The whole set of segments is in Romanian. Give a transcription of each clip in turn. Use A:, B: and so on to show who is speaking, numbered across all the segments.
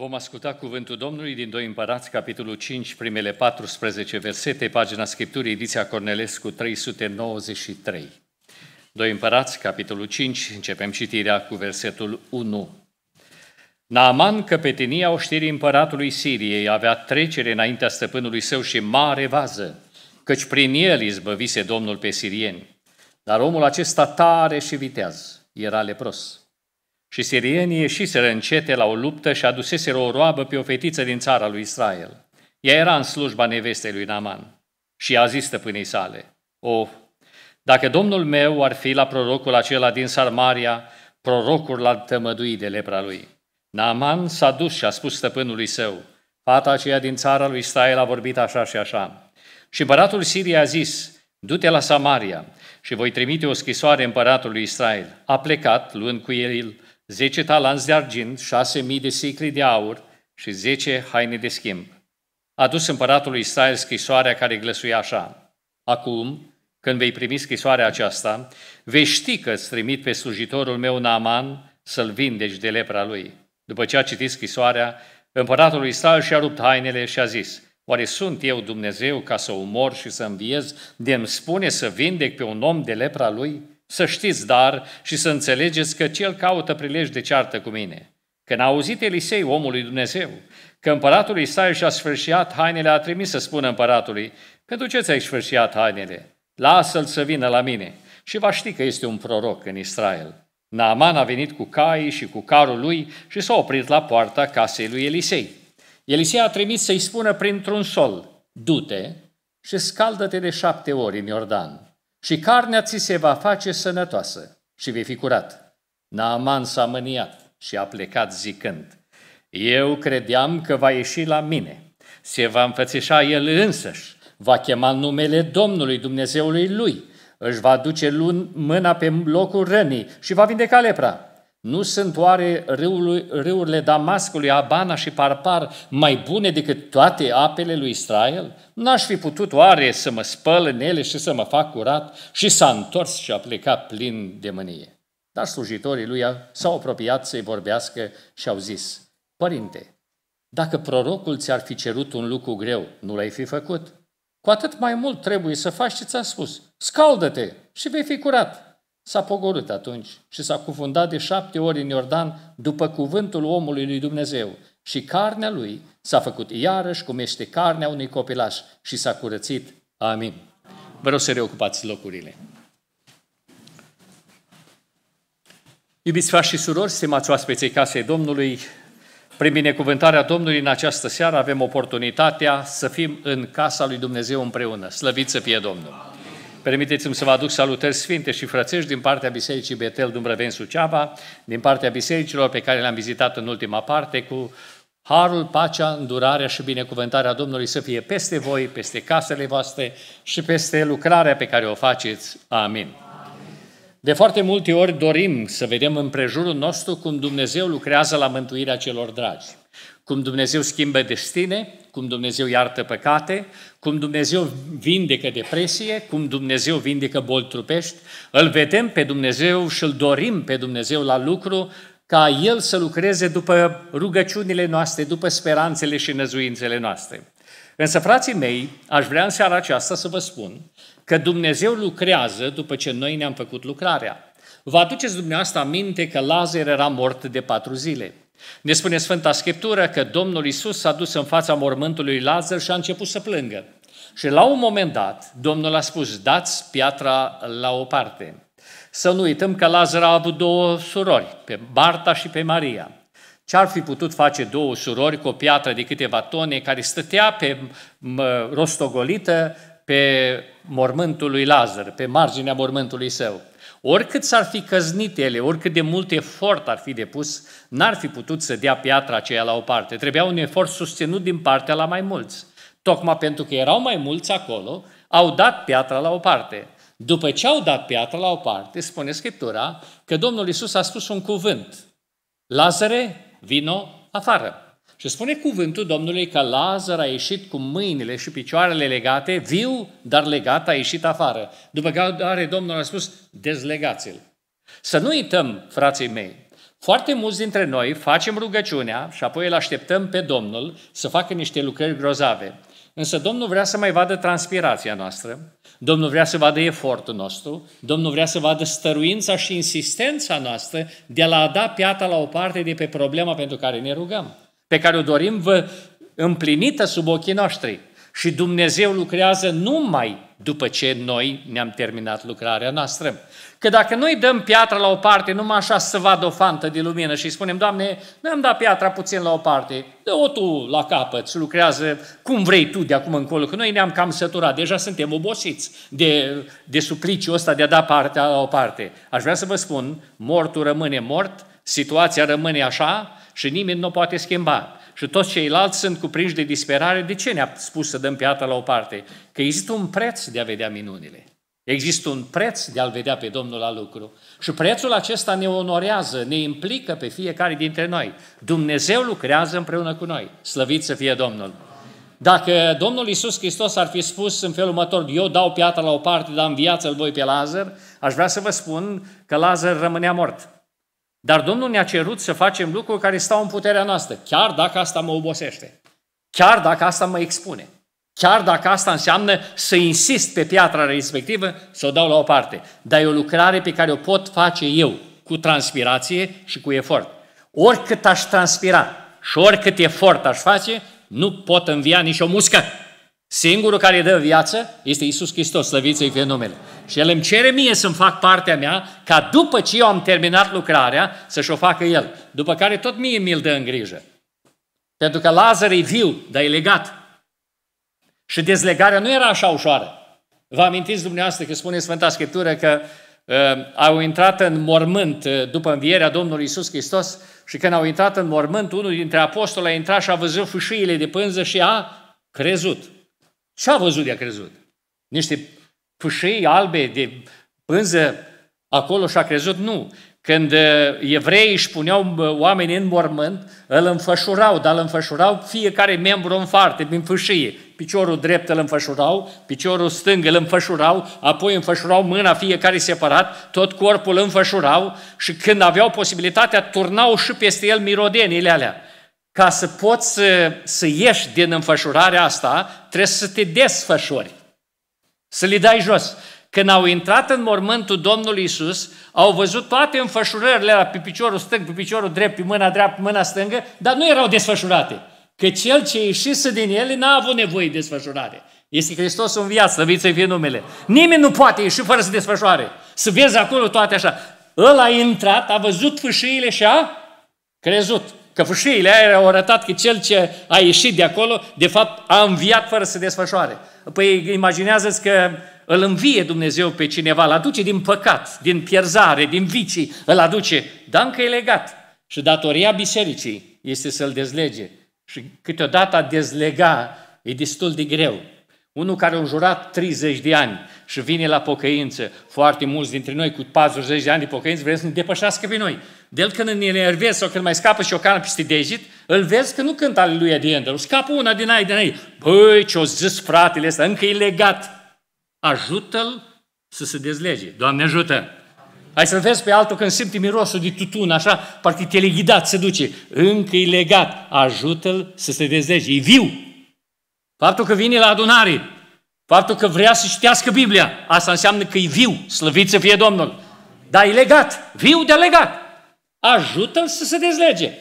A: Vom asculta cuvântul Domnului din 2 Împărați, capitolul 5, primele 14 versete, pagina Scripturii, ediția Cornelescu 393. 2 Împărați, capitolul 5, începem citirea cu versetul 1. Naaman, căpetenia oștirii împăratului Siriei, avea trecere înaintea stăpânului său și mare vază, căci prin el izbăvise Domnul pe sirieni. Dar omul acesta tare și viteaz era lepros. Și sirienii ieșiseră încete la o luptă și aduseseră o roabă pe o fetiță din țara lui Israel. Ea era în slujba nevestei lui Naman și a zis stăpânii sale, O, oh, dacă domnul meu ar fi la prorocul acela din Sarmaria, prorocul l-a tămăduit de lepra lui. Naaman s-a dus și a spus stăpânului său, fata aceea din țara lui Israel a vorbit așa și așa. Și împăratul Siriei a zis, du-te la Samaria și voi trimite o scrisoare împăratului Israel. A plecat, luând cu el 10 talanți de argint, 6.000 de sicli de aur și 10 haine de schimb. A dus împăratul Israel scrisoarea care glăsuia așa. Acum, când vei primi scrisoarea aceasta, vei ști că îți trimit pe slujitorul meu Naaman să-l vindeci de lepra lui. După ce a citit scrisoarea, împăratul Israel și-a rupt hainele și a zis, Oare sunt eu Dumnezeu ca să umor și să înviez de îmi spune să vindec pe un om de lepra lui? Să știți, dar, și să înțelegeți că cel caută prilej de ceartă cu mine. Când a auzit Elisei, omul Dumnezeu, că împăratul Isaia și-a sfârșiat hainele, a trimis să spună împăratului, pentru ce ți-ai sfârșiat hainele? Lasă-l să vină la mine și va ști că este un proroc în Israel. Naaman a venit cu cai și cu carul lui și s-a oprit la poarta casei lui Elisei. Elisei a trimis să-i spună printr-un sol, du-te și scaldă-te de șapte ori în Iordan și carnea ți se va face sănătoasă și vei fi curat. Naaman s-a mâniat și a plecat zicând, Eu credeam că va ieși la mine, se va înfățișa el însăși, va chema numele Domnului Dumnezeului lui, își va duce mâna pe locul rănii și va vindeca lepra. Nu sunt oare râurile Damascului, Abana și Parpar mai bune decât toate apele lui Israel? N-aș fi putut oare să mă spăl în ele și să mă fac curat? Și s-a întors și a plecat plin de mânie. Dar slujitorii lui s-au apropiat să-i vorbească și au zis, Părinte, dacă prorocul ți-ar fi cerut un lucru greu, nu l-ai fi făcut? Cu atât mai mult trebuie să faci ce ți-a spus. Scaldă-te și vei fi curat s-a pogorât atunci și s-a cufundat de șapte ori în Iordan după cuvântul omului lui Dumnezeu și carnea lui s-a făcut iarăși cum este carnea unui copilaș și s-a curățit. Amin. Vă rog să reocupați locurile. Iubiți frați și surori, stimați oaspeței casei Domnului, prin binecuvântarea Domnului în această seară avem oportunitatea să fim în casa lui Dumnezeu împreună. Slăvit să fie Domnul! Permiteți-mi să vă aduc salutări sfinte și frățești din partea Bisericii Betel Dumbrăven Suceava, din partea bisericilor pe care le-am vizitat în ultima parte, cu harul, pacea, îndurarea și binecuvântarea Domnului să fie peste voi, peste casele voastre și peste lucrarea pe care o faceți. Amin. De foarte multe ori dorim să vedem în prejurul nostru cum Dumnezeu lucrează la mântuirea celor dragi cum Dumnezeu schimbă destine, cum Dumnezeu iartă păcate, cum Dumnezeu vindecă depresie, cum Dumnezeu vindecă boli trupești. Îl vedem pe Dumnezeu și îl dorim pe Dumnezeu la lucru ca El să lucreze după rugăciunile noastre, după speranțele și năzuințele noastre. Însă, frații mei, aș vrea în seara aceasta să vă spun că Dumnezeu lucrează după ce noi ne-am făcut lucrarea. Vă aduceți dumneavoastră aminte că Lazar era mort de patru zile. Ne spune Sfânta Scriptură că Domnul Isus s-a dus în fața mormântului Lazar și a început să plângă. Și la un moment dat, Domnul a spus, dați piatra la o parte. Să nu uităm că Lazar a avut două surori, pe Barta și pe Maria. Ce ar fi putut face două surori cu o piatră de câteva tone care stătea pe rostogolită pe mormântul lui Lazar, pe marginea mormântului său? Oricât s-ar fi căznit ele, oricât de mult efort ar fi depus, n-ar fi putut să dea piatra aceea la o parte. Trebuia un efort susținut din partea la mai mulți. Tocmai pentru că erau mai mulți acolo, au dat piatra la o parte. După ce au dat piatra la o parte, spune Scriptura că Domnul Isus a spus un cuvânt. Lazare, vino afară. Și spune cuvântul Domnului că Lazar a ieșit cu mâinile și picioarele legate, viu, dar legat, a ieșit afară. După care Domnul a spus, dezlegați-l. Să nu uităm, frații mei, foarte mulți dintre noi facem rugăciunea și apoi îl așteptăm pe Domnul să facă niște lucrări grozave. Însă Domnul vrea să mai vadă transpirația noastră, Domnul vrea să vadă efortul nostru, Domnul vrea să vadă stăruința și insistența noastră de a l da piata la o parte de pe problema pentru care ne rugăm pe care o dorim vă împlinită sub ochii noștri. Și Dumnezeu lucrează numai după ce noi ne-am terminat lucrarea noastră. Că dacă noi dăm piatra la o parte, numai așa să vadă o fantă de lumină și spunem, Doamne, noi am dat piatra puțin la o parte, dă-o tu la capăt și lucrează cum vrei tu de acum încolo, că noi ne-am cam săturat, deja suntem obosiți de, de supliciul ăsta de a da partea la o parte. Aș vrea să vă spun, mortul rămâne mort, Situația rămâne așa și nimeni nu o poate schimba. Și toți ceilalți sunt cuprinși de disperare. De ce ne-a spus să dăm piatra la o parte? Că există un preț de a vedea minunile. Există un preț de a-L vedea pe Domnul la lucru. Și prețul acesta ne onorează, ne implică pe fiecare dintre noi. Dumnezeu lucrează împreună cu noi. Slăvit să fie Domnul! Dacă Domnul Isus Hristos ar fi spus în felul următor, eu dau piatra la o parte, dar în viață îl voi pe Lazar, aș vrea să vă spun că Lazar rămânea mort. Dar Domnul ne-a cerut să facem lucruri care stau în puterea noastră, chiar dacă asta mă obosește, chiar dacă asta mă expune, chiar dacă asta înseamnă să insist pe piatra respectivă, să o dau la o parte. Dar e o lucrare pe care o pot face eu, cu transpirație și cu efort. Oricât aș transpira și oricât efort aș face, nu pot învia nicio muscă. Singurul care îi dă viață este Isus Hristos, slăvit să-i fie numele. Și El îmi cere mie să-mi fac partea mea, ca după ce eu am terminat lucrarea, să-și o facă El. După care tot mie mi-l dă în grijă. Pentru că Lazar e viu, dar e legat. Și dezlegarea nu era așa ușoară. Vă amintiți dumneavoastră că spune Sfânta Scriptură că uh, au intrat în mormânt uh, după învierea Domnului Isus Hristos și când au intrat în mormânt, unul dintre apostoli a intrat și a văzut fâșiile de pânză și a crezut. Ce a văzut de a crezut? Niște pâșei albe de pânză acolo și a crezut? Nu. Când uh, evreii își puneau oamenii în mormânt, îl înfășurau, dar îl înfășurau fiecare membru în parte, din fâșie. Piciorul drept îl înfășurau, piciorul stâng îl înfășurau, apoi înfășurau mâna fiecare separat, tot corpul îl înfășurau și când aveau posibilitatea, turnau și peste el mirodenile alea ca să poți să, să ieși din înfășurarea asta, trebuie să te desfășori, să le dai jos. Când au intrat în mormântul Domnului Isus, au văzut toate înfășurările la pe piciorul stâng, pe piciorul drept, pe mâna dreaptă, pe mâna stângă, dar nu erau desfășurate. Că cel ce ieșise din ele n-a avut nevoie de desfășurare. Este Hristos în viață, slăvit să fie numele. Nimeni nu poate ieși fără să desfășoare. Să vezi acolo toate așa. Ăla a intrat, a văzut fâșiile și a crezut. Că fâșiile aia au arătat că cel ce a ieșit de acolo, de fapt, a înviat fără să desfășoare. Păi imaginează-ți că îl învie Dumnezeu pe cineva, îl aduce din păcat, din pierzare, din vicii, îl aduce, dar încă e legat. Și datoria bisericii este să-l dezlege. Și câteodată a dezlega e destul de greu. Unul care a jurat 30 de ani și vine la pocăință, foarte mulți dintre noi cu 40 de ani de pocăință, vrem să ne depășească pe noi. De el când ne enervez sau când mai scapă și o cană peste deget, îl vezi că nu cântă aleluia de endă, scapă una din aia din aia. Băi, ce-o zis fratele ăsta, încă e legat. Ajută-l să se dezlege. Doamne ajută! Hai să vezi pe altul când simte mirosul de tutun, așa, parcă teleghidat se duce. Încă e legat. Ajută-l să se dezlege. E viu! Faptul că vine la adunare, faptul că vrea să citească Biblia, asta înseamnă că e viu, slăvit să fie Domnul. Dar e legat, viu de legat. Ajută-l să se dezlege.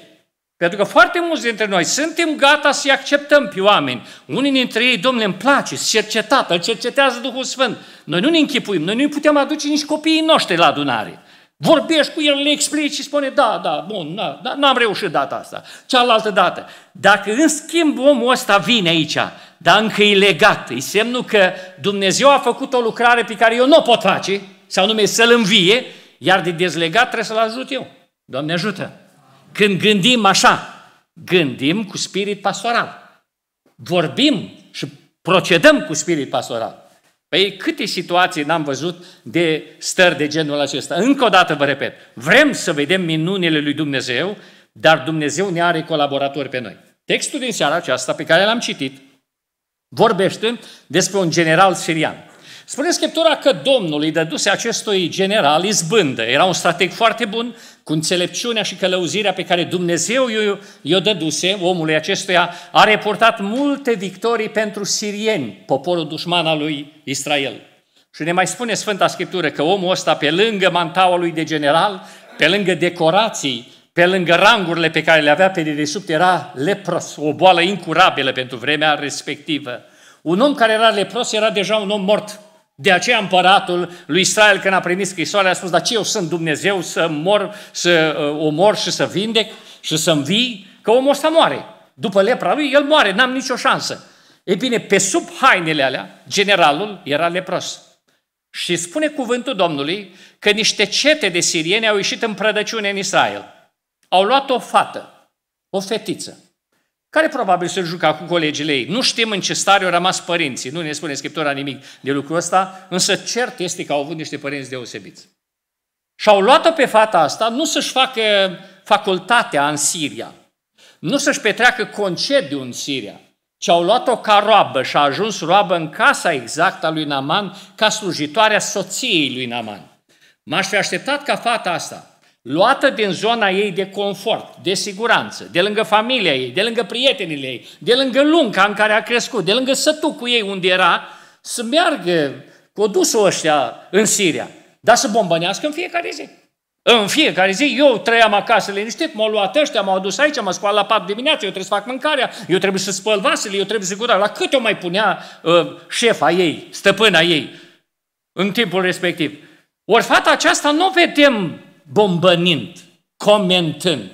A: Pentru că foarte mulți dintre noi suntem gata să-i acceptăm pe oameni. Unii dintre ei, domnule, îmi place, cercetat, îl cercetează Duhul Sfânt. Noi nu ne închipuim, noi nu putem aduce nici copiii noștri la adunare. Vorbești cu el, le explici și spune, da, da, bun, da, da, n-am reușit data asta, cealaltă dată. Dacă în schimb omul ăsta vine aici, dar încă e legat, e semnul că Dumnezeu a făcut o lucrare pe care eu nu o pot face, sau nume să-l învie, iar de dezlegat trebuie să-l ajut eu. Doamne ajută! Când gândim așa, gândim cu spirit pastoral. Vorbim și procedăm cu spirit pastoral. Păi câte situații n-am văzut de stări de genul acesta? Încă o dată vă repet, vrem să vedem minunile lui Dumnezeu, dar Dumnezeu ne are colaboratori pe noi. Textul din seara aceasta pe care l-am citit vorbește despre un general sirian Spune Scriptura că Domnul îi dăduse acestui general izbândă. Era un strateg foarte bun, cu înțelepciunea și călăuzirea pe care Dumnezeu i-o dăduse omului acestuia, a reportat multe victorii pentru sirieni, poporul dușman al lui Israel. Și ne mai spune Sfânta Scriptură că omul ăsta, pe lângă mantaua lui de general, pe lângă decorații, pe lângă rangurile pe care le avea pe dedesubt, era lepros, o boală incurabilă pentru vremea respectivă. Un om care era lepros era deja un om mort, de aceea împăratul lui Israel, când a primit scrisoarea, a spus, dar ce eu sunt Dumnezeu să mor, să uh, omor și să vindec și să învii? Că omul ăsta moare. După lepra lui, el moare, n-am nicio șansă. Ei bine, pe sub hainele alea, generalul era lepros. Și spune cuvântul Domnului că niște cete de sirieni au ieșit în prădăciune în Israel. Au luat o fată, o fetiță, care probabil se juca cu colegii ei. Nu știm în ce stare au rămas părinții, nu ne spune Scriptura nimic de lucrul ăsta, însă cert este că au avut niște părinți deosebiți. Și au luat-o pe fata asta nu să-și facă facultatea în Siria, nu să-și petreacă concediu în Siria, ci au luat-o ca roabă și a ajuns roabă în casa exactă a lui Naman ca slujitoarea soției lui Naman. M-aș fi așteptat ca fata asta luată din zona ei de confort, de siguranță, de lângă familia ei, de lângă prietenii ei, de lângă lunca în care a crescut, de lângă sătul cu ei unde era, să meargă cu dusul ăștia în Siria, dar să bombănească în fiecare zi. În fiecare zi eu trăiam acasă liniștit, m-au luat ăștia, m-au adus aici, m-au scoat la pat dimineața, eu trebuie să fac mâncarea, eu trebuie să spăl vasele, eu trebuie să gura. La cât o mai punea uh, șefa ei, stăpâna ei, în timpul respectiv. Ori fata aceasta nu vedem bombănind, comentând.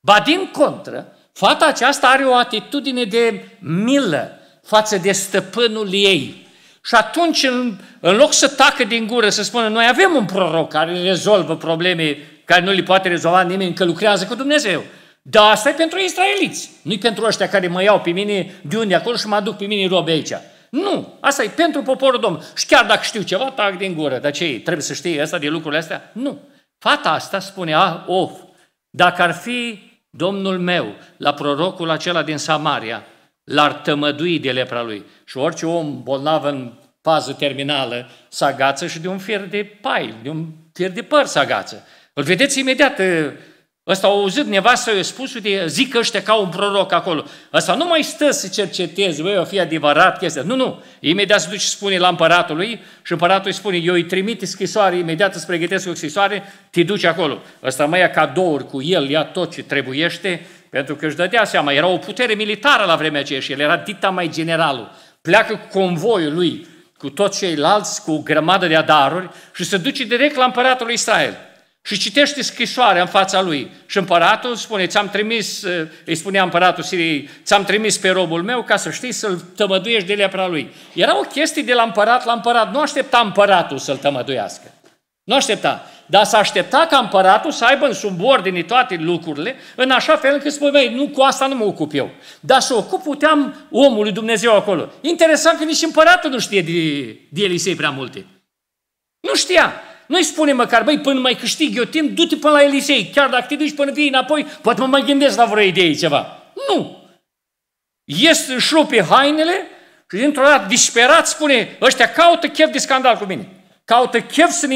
A: Ba din contră, fata aceasta are o atitudine de milă față de stăpânul ei. Și atunci, în, în loc să tacă din gură, să spună, noi avem un proroc care rezolvă probleme care nu le poate rezolva nimeni, că lucrează cu Dumnezeu. Dar asta e pentru israeliți, nu-i pentru ăștia care mă iau pe mine de unde acolo și mă aduc pe mine robe aici. Nu, asta e pentru poporul Domnului. Și chiar dacă știu ceva, tac din gură. Dar ce e? Trebuie să știe asta de lucrurile astea? Nu. Fata asta spunea, ah, of, dacă ar fi domnul meu la prorocul acela din Samaria, l-ar tămădui de lepra lui. Și orice om bolnav în fază terminală s agață și de un fir de pai, de un fir de păr s agață. Îl vedeți imediat Ăsta au auzit nevastă, i-a spus, uite, zic ăștia ca un proroc acolo. Ăsta nu mai stă să cerceteze, băi, o fi adevărat chestia. Nu, nu. Imediat se duce și spune la împăratul lui și împăratul îi spune, eu îi trimit scrisoare, imediat îți pregătesc o scrisoare, te duci acolo. Ăsta mai ia cadouri cu el, ia tot ce trebuiește, pentru că își dădea seama, era o putere militară la vremea aceea și el era dita mai generalul. Pleacă cu convoiul lui, cu toți ceilalți, cu o grămadă de adaruri și se duce direct la împăratul lui Israel. Și citește scrisoarea în fața lui. Și împăratul spune, ți-am trimis, eh, îi spunea împăratul Siriei, ți-am trimis pe robul meu ca să știi să-l tămăduiești de lepra lui. Era o chestie de la împărat la împărat. Nu aștepta împăratul să-l tămăduiască. Nu aștepta. Dar s-a aștepta ca împăratul să aibă în subordine toate lucrurile, în așa fel încât spune, băi, nu cu asta nu mă ocup eu. Dar să ocup puteam omul Dumnezeu acolo. Interesant că nici împăratul nu știe de, de Elisei prea multe. Nu știa. Nu-i spune măcar, băi, până mai câștig eu timp, du-te până la Elisei. Chiar dacă te duci până vii înapoi, poate mă mai gândesc la vreo idee ceva. Nu! Este își hainele și dintr-o dată, disperat, spune, ăștia caută chef de scandal cu mine. Caută chef să ne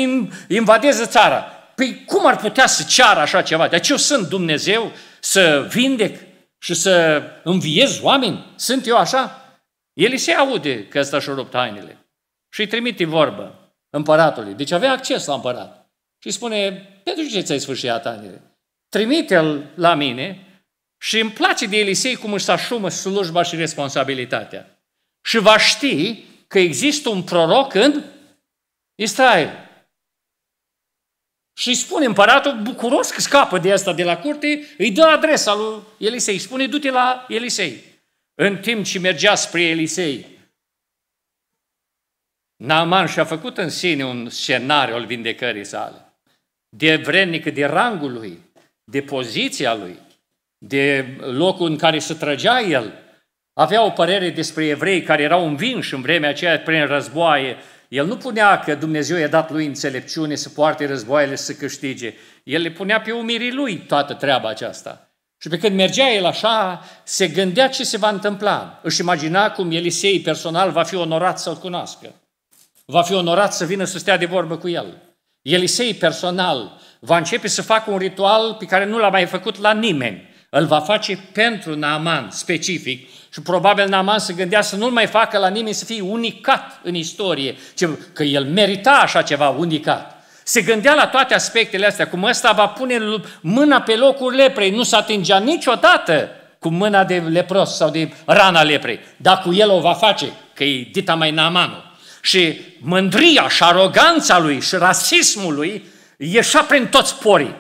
A: invadeze țara. Păi cum ar putea să ceară așa ceva? De ce eu sunt Dumnezeu să vindec și să înviez oameni? Sunt eu așa? El se aude că ăsta și-a rupt hainele și îi trimite vorbă împăratului. Deci avea acces la împărat. Și spune, pentru ce ți-ai sfârșit atanile? Trimite-l la mine și îmi place de Elisei cum își asumă slujba și responsabilitatea. Și va ști că există un proroc în Israel. Și îi spune împăratul, bucuros că scapă de asta de la curte, îi dă adresa lui Elisei, spune du-te la Elisei. În timp ce mergea spre Elisei, Naaman și-a făcut în sine un scenariu al vindecării sale. De vrednic, de rangul lui, de poziția lui, de locul în care se trăgea el. Avea o părere despre evrei care erau învinși în vremea aceea prin războaie. El nu punea că Dumnezeu i-a dat lui înțelepciune să poarte războaiele să câștige. El le punea pe umirii lui toată treaba aceasta. Și pe când mergea el așa, se gândea ce se va întâmpla. Își imagina cum Elisei personal va fi onorat să-l cunoască va fi onorat să vină să stea de vorbă cu el. Elisei personal va începe să facă un ritual pe care nu l-a mai făcut la nimeni. Îl va face pentru Naaman specific și probabil Naaman se gândea să nu-l mai facă la nimeni să fie unicat în istorie, că el merita așa ceva unicat. Se gândea la toate aspectele astea, cum ăsta va pune mâna pe locul leprei, nu s-a atingea niciodată cu mâna de lepros sau de rana leprei, dar cu el o va face, că e dita mai Naamanul și mândria și aroganța lui și rasismul lui ieșea prin toți porii.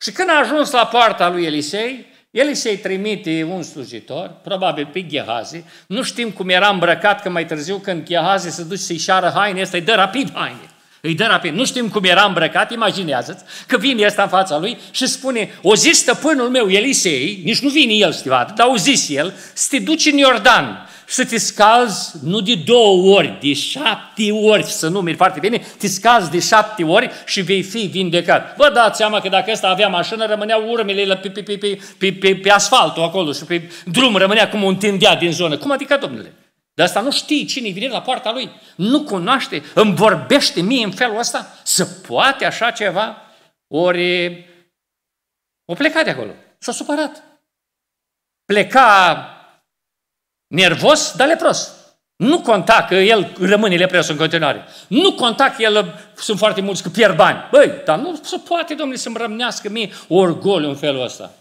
A: Și când a ajuns la poarta lui Elisei, Elisei trimite un slujitor, probabil pe Ghehazi, nu știm cum era îmbrăcat, că mai târziu când Ghehazi se duce să-i șară haine, ăsta îi dă rapid haine. Îi dă rapid. Nu știm cum era îmbrăcat, imaginează-ți că vine ăsta în fața lui și spune, o zis stăpânul meu, Elisei, nici nu vine el, stivat, dar o zis el, să te duci în Iordan să te scalzi nu de două ori, de șapte ori, să numeri foarte bine, te scalzi de șapte ori și vei fi vindecat. Vă dați seama că dacă ăsta avea mașină, rămâneau urmele pe, pe, pe, pe, pe, pe, pe asfaltul acolo și pe drum rămânea cum un tindea din zonă. Cum adică, domnule? De asta nu știi cine vine la poarta lui, nu cunoaște, îmi vorbește mie în felul ăsta, să poate așa ceva? Ori o plecat de acolo, s-a supărat. Pleca Nervos, dar lepros. Nu conta că el rămâne lepros în continuare. Nu conta că el, sunt foarte mulți că pierd bani. Băi, dar nu se poate, domnule, să-mi rămânească mie orgoliu în felul ăsta.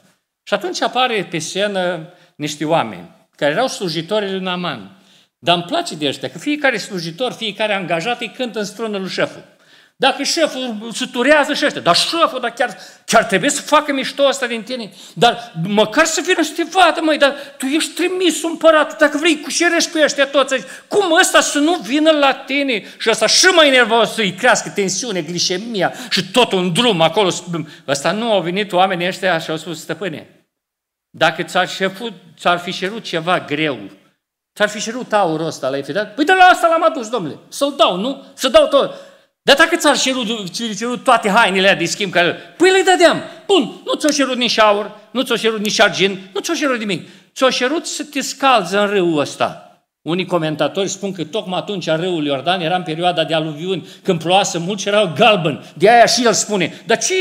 A: Și atunci apare pe scenă niște oameni care erau slujitorii lui Naman. Dar îmi place de ăștia, că fiecare slujitor, fiecare angajat îi cântă în strună lui șeful. Dacă șeful se turează și ăștia, dar șeful, dar chiar, chiar trebuie să facă mișto asta din tine. Dar măcar să te vadă, măi, dar tu ești trimis împărat, dacă vrei, cucerești pe ăștia toți. Cum ăsta să nu vină la tine? Și ăsta și mai nervos să-i crească tensiune, glișemia și tot un drum acolo. Ăsta nu au venit oamenii ăștia și au spus, stăpâne, dacă ți-ar, șefut, ți-ar fi șerut ceva greu, ți-ar fi șerut aurul ăsta la dat? păi de la asta l-am adus, domnule, să-l dau, nu? Să dau tot. Dar dacă ți-ar cerut, cerut toate hainele de schimb care... Păi le dădeam. Bun, nu ți-o cerut nici aur, nu ți-o cerut nici argint, nu ți-o cerut nimic. Ți-o cerut să te scalzi în râul ăsta. Unii comentatori spun că tocmai atunci în râul Iordan era în perioada de aluviuni, când ploase mult și erau galben. De aia și el spune, dar ce,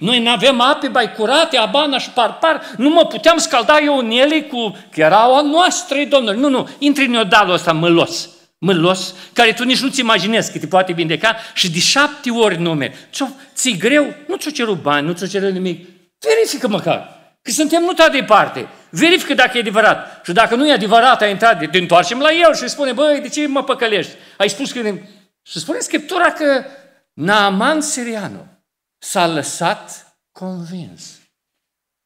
A: noi nu avem ape mai curate, abana și parpar, nu mă puteam scalda eu în ele cu, că erau a noastră, domnule. Nu, nu, intri în iodalul ăsta mălos mâlos, care tu nici nu-ți imaginezi că te poate vindeca și de șapte ori numeri. Ți-i greu? Nu ți-o ceru bani, nu ți-o ceru nimic. Verifică măcar, că suntem nu tare departe. Verifică dacă e adevărat. Și dacă nu e adevărat, ai intrat, te întoarcem la el și spune, băi, de ce mă păcălești? Ai spus că... Și spune Scriptura că Naaman Sirianu s-a lăsat convins.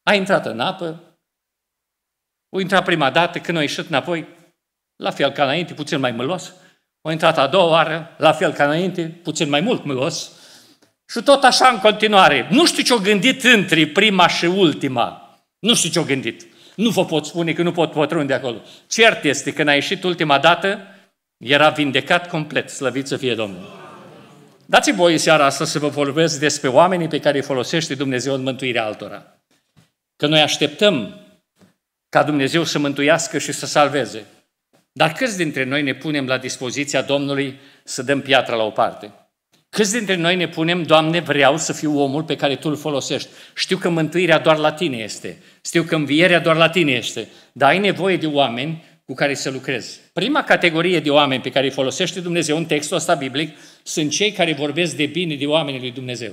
A: A intrat în apă, a intrat prima dată, când a ieșit înapoi, la fel ca înainte, puțin mai mălos. o intrat a doua oară, la fel ca înainte, puțin mai mult mălos. Și tot așa în continuare. Nu știu ce-o gândit între prima și ultima. Nu știu ce-o gândit. Nu vă pot spune că nu pot pătrunde acolo. Cert este că când a ieșit ultima dată, era vindecat complet, slăvit să fie Domnul. Dați voi seara asta să vă vorbesc despre oamenii pe care îi folosește Dumnezeu în mântuirea altora. Că noi așteptăm ca Dumnezeu să mântuiască și să salveze. Dar câți dintre noi ne punem la dispoziția Domnului să dăm piatra la o parte? Câți dintre noi ne punem, Doamne, vreau să fiu omul pe care Tu îl folosești. Știu că mântuirea doar la Tine este. Știu că învierea doar la Tine este. Dar ai nevoie de oameni cu care să lucrezi. Prima categorie de oameni pe care îi folosește Dumnezeu în textul ăsta biblic sunt cei care vorbesc de bine de oamenii lui Dumnezeu.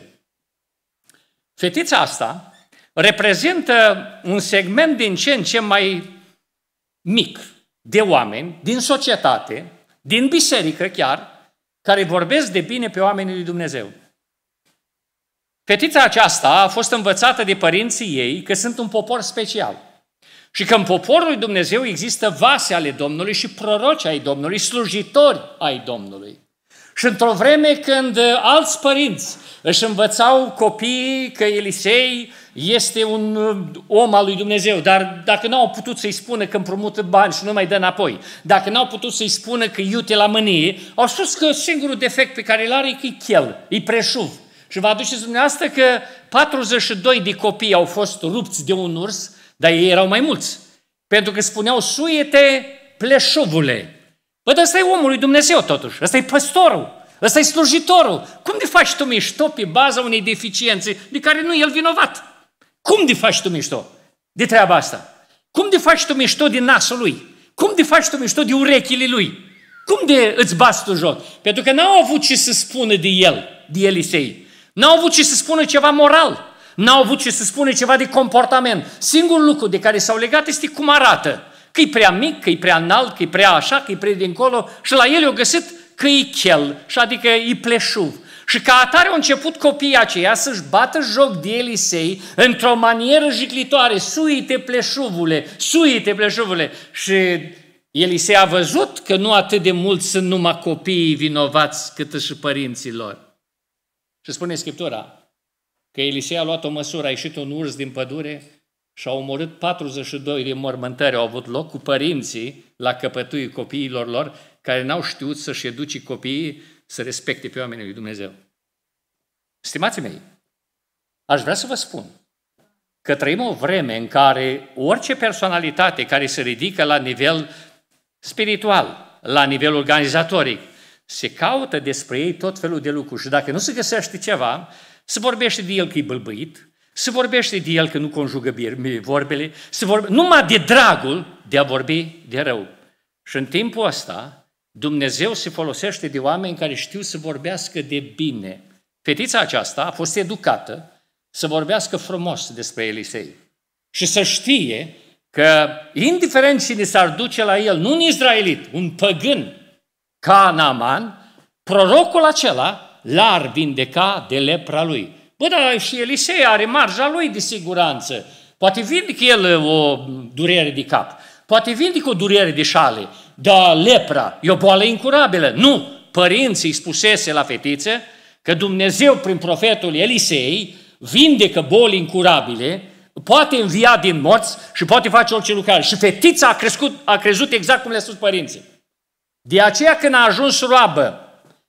A: Fetița asta reprezintă un segment din ce în ce mai mic de oameni din societate, din biserică chiar, care vorbesc de bine pe oamenii lui Dumnezeu. Fetița aceasta a fost învățată de părinții ei că sunt un popor special și că în poporul lui Dumnezeu există vase ale Domnului și proroci ai Domnului, slujitori ai Domnului. Și într-o vreme când alți părinți își învățau copiii că Elisei este un uh, om al lui Dumnezeu, dar dacă n-au putut să-i spună că împrumută bani și nu mai dă înapoi, dacă n-au putut să-i spună că iute la mânie, au spus că singurul defect pe care îl are e că e chel, e preșuv. Și vă aduceți dumneavoastră că 42 de copii au fost rupți de un urs, dar ei erau mai mulți. Pentru că spuneau, suiete pleșuvule. Păi ăsta e omul lui Dumnezeu totuși, ăsta e păstorul. Ăsta e slujitorul. Cum de faci tu mișto pe baza unei deficiențe de care nu e el vinovat? Cum de faci tu mișto de treaba asta? Cum de faci tu mișto din nasul lui? Cum de faci tu mișto de urechile lui? Cum de îți bați tu joc? Pentru că n-au avut ce să spună de el, de Elisei. N-au avut ce să spună ceva moral. N-au avut ce să spună ceva de comportament. Singurul lucru de care s-au legat este cum arată. Că e prea mic, că e prea înalt, că e prea așa, că e prea dincolo. Și la el au găsit că e chel, și adică e pleșuv. Și ca atare au început copiii aceia să-și bată joc de Elisei într-o manieră jiclitoare, Suite pleșuvule, suite pleșuvule. Și Elisei a văzut că nu atât de mult sunt numai copiii vinovați cât și părinții lor. Și spune Scriptura că Elisei a luat o măsură, a ieșit un urs din pădure și a omorât 42 de mormântări au avut loc cu părinții la căpătuii copiilor lor care n-au știut să-și educi copiii să respecte pe oamenii lui Dumnezeu. Stimați mei, aș vrea să vă spun că trăim o vreme în care orice personalitate care se ridică la nivel spiritual, la nivel organizatoric, se caută despre ei tot felul de lucruri și dacă nu se găsește ceva, se vorbește de el că e bâlbâit, se vorbește de el că nu conjugă vorbele, se vorbe... numai de dragul de a vorbi de rău. Și în timpul ăsta, Dumnezeu se folosește de oameni care știu să vorbească de bine. Fetița aceasta a fost educată să vorbească frumos despre Elisei și să știe că, indiferent cine s-ar duce la el, nu un israelit, un păgân ca Naaman, prorocul acela l-ar vindeca de lepra lui. Bă, dar și Elisei are marja lui de siguranță. Poate vindecă el o durere de cap. Poate vindic o durere de șale, dar lepra e o boală incurabilă. Nu! Părinții spusese la fetiță că Dumnezeu, prin profetul Elisei, vindecă boli incurabile, poate învia din morți și poate face orice lucrare. Și fetița a, crescut, a crezut exact cum le-a spus părinții. De aceea când a ajuns roabă,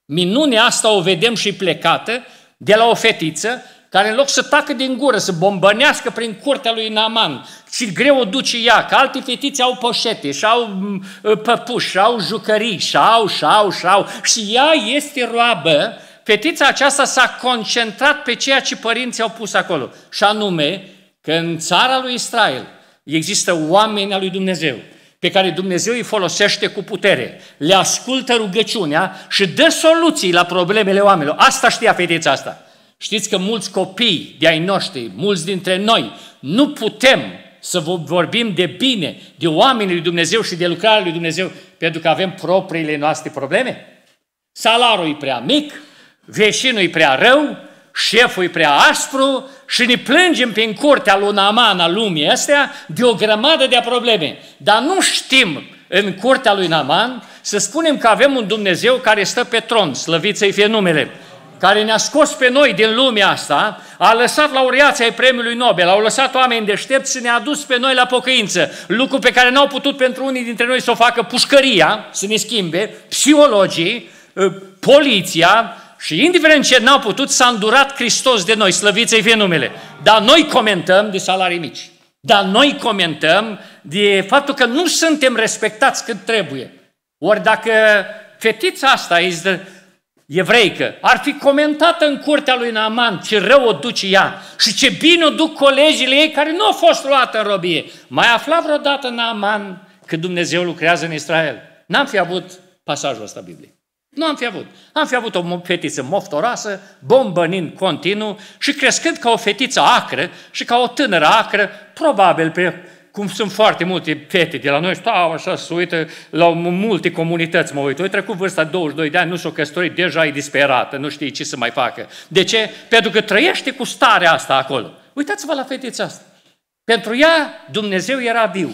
A: minunea asta o vedem și plecată de la o fetiță care în loc să tacă din gură, să bombănească prin curtea lui Naman, și greu o duce ea, că alte fetițe au poșete și au mm, ă, păpuși, și au jucării, și au, și au, și au, și ea este roabă, fetița aceasta s-a concentrat pe ceea ce părinții au pus acolo, și anume că în țara lui Israel există oameni al lui Dumnezeu, pe care Dumnezeu îi folosește cu putere, le ascultă rugăciunea și dă soluții la problemele oamenilor. Asta știa fetița asta. Știți că mulți copii de ai noștri, mulți dintre noi, nu putem să vorbim de bine, de oamenii lui Dumnezeu și de lucrarea lui Dumnezeu, pentru că avem propriile noastre probleme. Salarul e prea mic, vecinul e prea rău, șeful e prea aspru și ne plângem prin curtea lui Naman a lumii astea de o grămadă de probleme. Dar nu știm în curtea lui Naman să spunem că avem un Dumnezeu care stă pe tron, slăvit să-i fie numele care ne-a scos pe noi din lumea asta, a lăsat laureația ai premiului Nobel, au lăsat oameni deștepți și ne-a dus pe noi la pocăință. Lucru pe care n-au putut pentru unii dintre noi să o facă pușcăria, să ne schimbe, psihologii, ă, poliția și indiferent ce n-au putut, s-a îndurat Hristos de noi, slăviți-i fie numele. Dar noi comentăm de salarii mici. Dar noi comentăm de faptul că nu suntem respectați cât trebuie. Ori dacă fetița asta este evreică, ar fi comentată în curtea lui Naaman ce rău o duce ea și ce bine o duc colegile ei care nu au fost luate în robie. Mai afla vreodată Naaman că Dumnezeu lucrează în Israel? N-am fi avut pasajul ăsta biblie. Nu am fi avut. Am fi avut o fetiță moftoroasă, bombănind continuu și crescând ca o fetiță acră și ca o tânără acră, probabil pe cum sunt foarte multe fete de la noi, stau așa, se uită, la multe comunități mă uit. Eu trecut vârsta 22 de ani, nu s-o căsătorit, deja e disperată, nu știe ce să mai facă. De ce? Pentru că trăiește cu starea asta acolo. Uitați-vă la fetița asta. Pentru ea Dumnezeu era viu.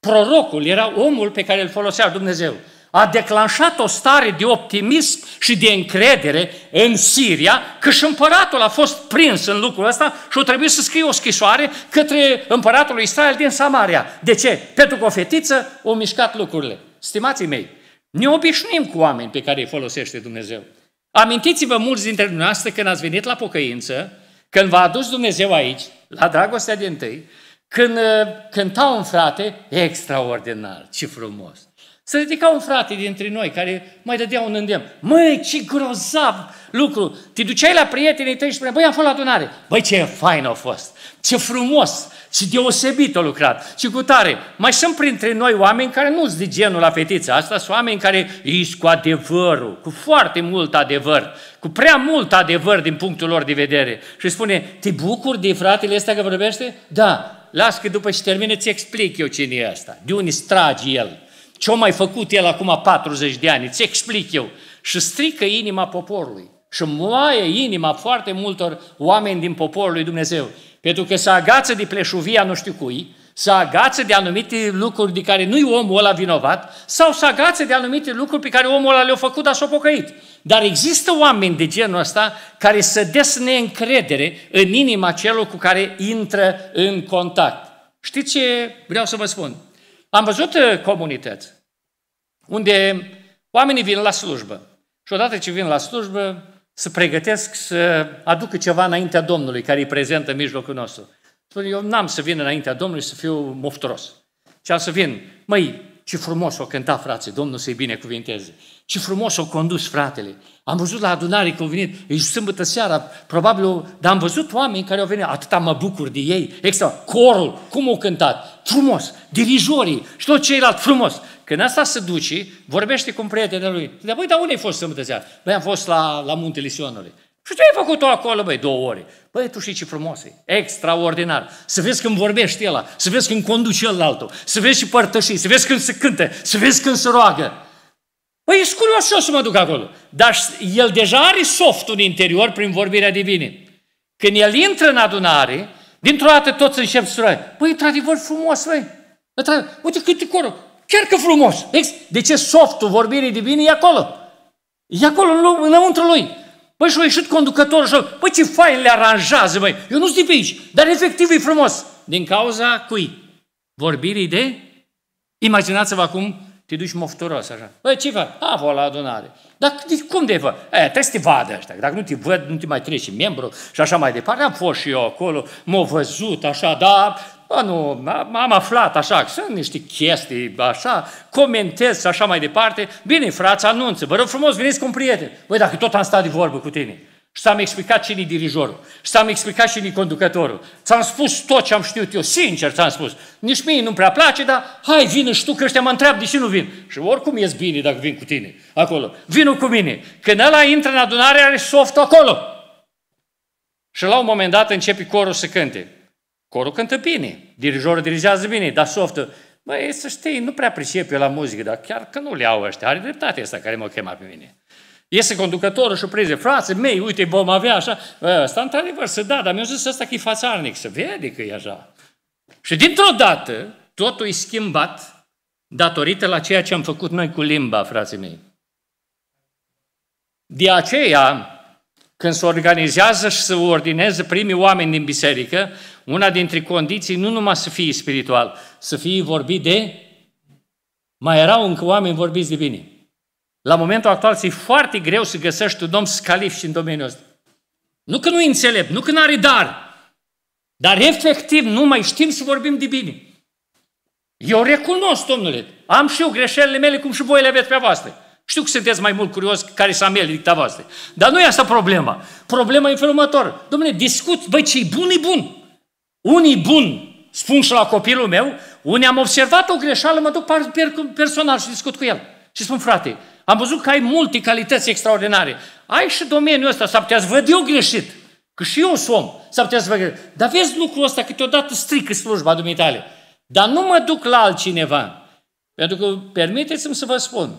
A: Prorocul era omul pe care îl folosea Dumnezeu a declanșat o stare de optimism și de încredere în Siria, că și împăratul a fost prins în lucrul ăsta și o trebuie să scrie o scrisoare către împăratul lui Israel din Samaria. De ce? Pentru că o fetiță o mișcat lucrurile. Stimații mei, ne obișnuim cu oameni pe care îi folosește Dumnezeu. Amintiți-vă mulți dintre dumneavoastră când ați venit la pocăință, când v-a adus Dumnezeu aici, la dragostea din tâi, când uh, cântau un frate, extraordinar, ce frumos! Se ridica un frate dintre noi care mai dădea un îndemn. Măi, ce grozav lucru! Te duceai la prietenii tăi și spuneai, băi, am fost la adunare. Băi, ce fain a fost! Ce frumos! Ce deosebit a lucrat! Ce cu tare! Mai sunt printre noi oameni care nu-s de genul la fetița asta, sunt oameni care ești cu adevărul, cu foarte mult adevăr, cu prea mult adevăr din punctul lor de vedere. Și spune, te bucuri de fratele ăsta că vorbește? Da, las că după ce termine, ți explic eu cine e asta, de unde stragi el ce-a mai făcut el acum 40 de ani? Îți explic eu. Și strică inima poporului. Și moaie inima foarte multor oameni din poporul lui Dumnezeu. Pentru că se agață de pleșuvia nu știu cui, să agață de anumite lucruri de care nu-i omul ăla vinovat sau să agață de anumite lucruri pe care omul ăla le-a făcut, dar s-a pocăit. Dar există oameni de genul ăsta care să des neîncredere în inima celor cu care intră în contact. Știți ce vreau să vă spun? Am văzut uh, comunități unde oamenii vin la slujbă. Și odată ce vin la slujbă, să pregătesc să aducă ceva înaintea Domnului care îi prezentă în mijlocul nostru. Spune, eu n-am să vin înaintea Domnului să fiu mofturos. Și am să vin? Măi, ce frumos o cânta, frate, Domnul să-i binecuvinteze. Ce frumos o condus, fratele. Am văzut la adunare că au venit, e sâmbătă seara, probabil, dar am văzut oameni care au venit, atâta mă bucur de ei, extra, corul, cum au cântat, frumos, dirijorii și tot ceilalți, frumos. Când asta se duce, vorbește cu un prieten lui, dar băi, dar unde ai fost sâmbătă seara? Băi, am fost la, la muntele Sionului. Și tu ai făcut-o acolo, băi, două ore? Băi, tu știi ce frumos e, extraordinar. Să vezi când vorbește el, să vezi când conduce el altul, să vezi și părtășii, să vezi când se cânte, să vezi când se roagă. Păi ești curios să mă duc acolo. Dar el deja are softul în interior prin vorbirea divină. Când el intră în adunare, dintr-o dată toți încep să roagă. Păi, într-adevăr, frumos, băi. Uite cât e coro. Chiar că frumos. Deci, de ce softul vorbirii divine e acolo? E acolo, înăuntru lui. Păi și-a ieșit conducătorul și păi ce fain le aranjează, băi. Eu nu sunt pe aici, dar efectiv e frumos. Din cauza cui? Vorbirii de? Imaginați-vă acum te duci mofturos așa. Băi, ce fac? A, vă la adunare. Dar cum de vă? E, trebuie să te vadă ăștia. Dacă nu te văd, nu te mai și membru și așa mai departe. Am fost și eu acolo, m-au văzut așa, dar Bă, nu, am aflat așa, sunt niște chestii, așa, comentez și așa mai departe. Bine, frați, anunță, vă rog frumos, veniți cu un prieten. Băi, dacă tot am stat de vorbă cu tine, și s am explicat cine dirijorul. Și s am explicat cine conducătorul. Ți-am spus tot ce am știut eu, sincer ți-am spus. Nici mie nu-mi prea place, dar hai, vină și tu, că ăștia mă întreabă de ce nu vin. Și oricum ies bine dacă vin cu tine acolo. Vină cu mine. Când ăla intră în adunare, are soft acolo. Și la un moment dat începe corul să cânte. Corul cântă bine, dirijorul dirigează bine, dar softă. Băi, să știi, nu prea pricep eu la muzică, dar chiar că nu le au ăștia. Are dreptate asta care mă chema pe mine. Iese conducătorul și prinde, frate, mei, uite, vom avea așa. Asta într-adevăr, să da, dar mi-a zis ăsta că e fațarnic, să vede că e așa. Și dintr-o dată, totul e schimbat datorită la ceea ce am făcut noi cu limba, frații mei. De aceea, când se organizează și se ordineze primii oameni din biserică, una dintre condiții nu numai să fie spiritual, să fie vorbit de... Mai erau încă oameni vorbiți de bine. La momentul actual ți-e foarte greu să găsești un om scalif și în domeniul ăsta. Nu că nu i înțelept, nu că nu are dar, dar efectiv nu mai știm să vorbim de bine. Eu recunosc, domnule, am și eu greșelile mele cum și voi le aveți pe voastre. Știu că sunteți mai mult curios care sunt amele dicta voastră. Dar nu e asta problema. Problema e în felul următor. Domnule, discut, băi, ce bun e bun. Unii bun, spun și la copilul meu, unii am observat o greșeală, mă duc personal și discut cu el. Și spun, frate, am văzut că ai multe calități extraordinare. Ai și domeniul ăsta, s-ar putea să văd eu greșit. Că și eu sunt om, s-ar putea să văd greșit. Dar vezi lucrul ăsta câteodată strică slujba dumitale. Dar nu mă duc la altcineva. Pentru că, permiteți-mi să vă spun,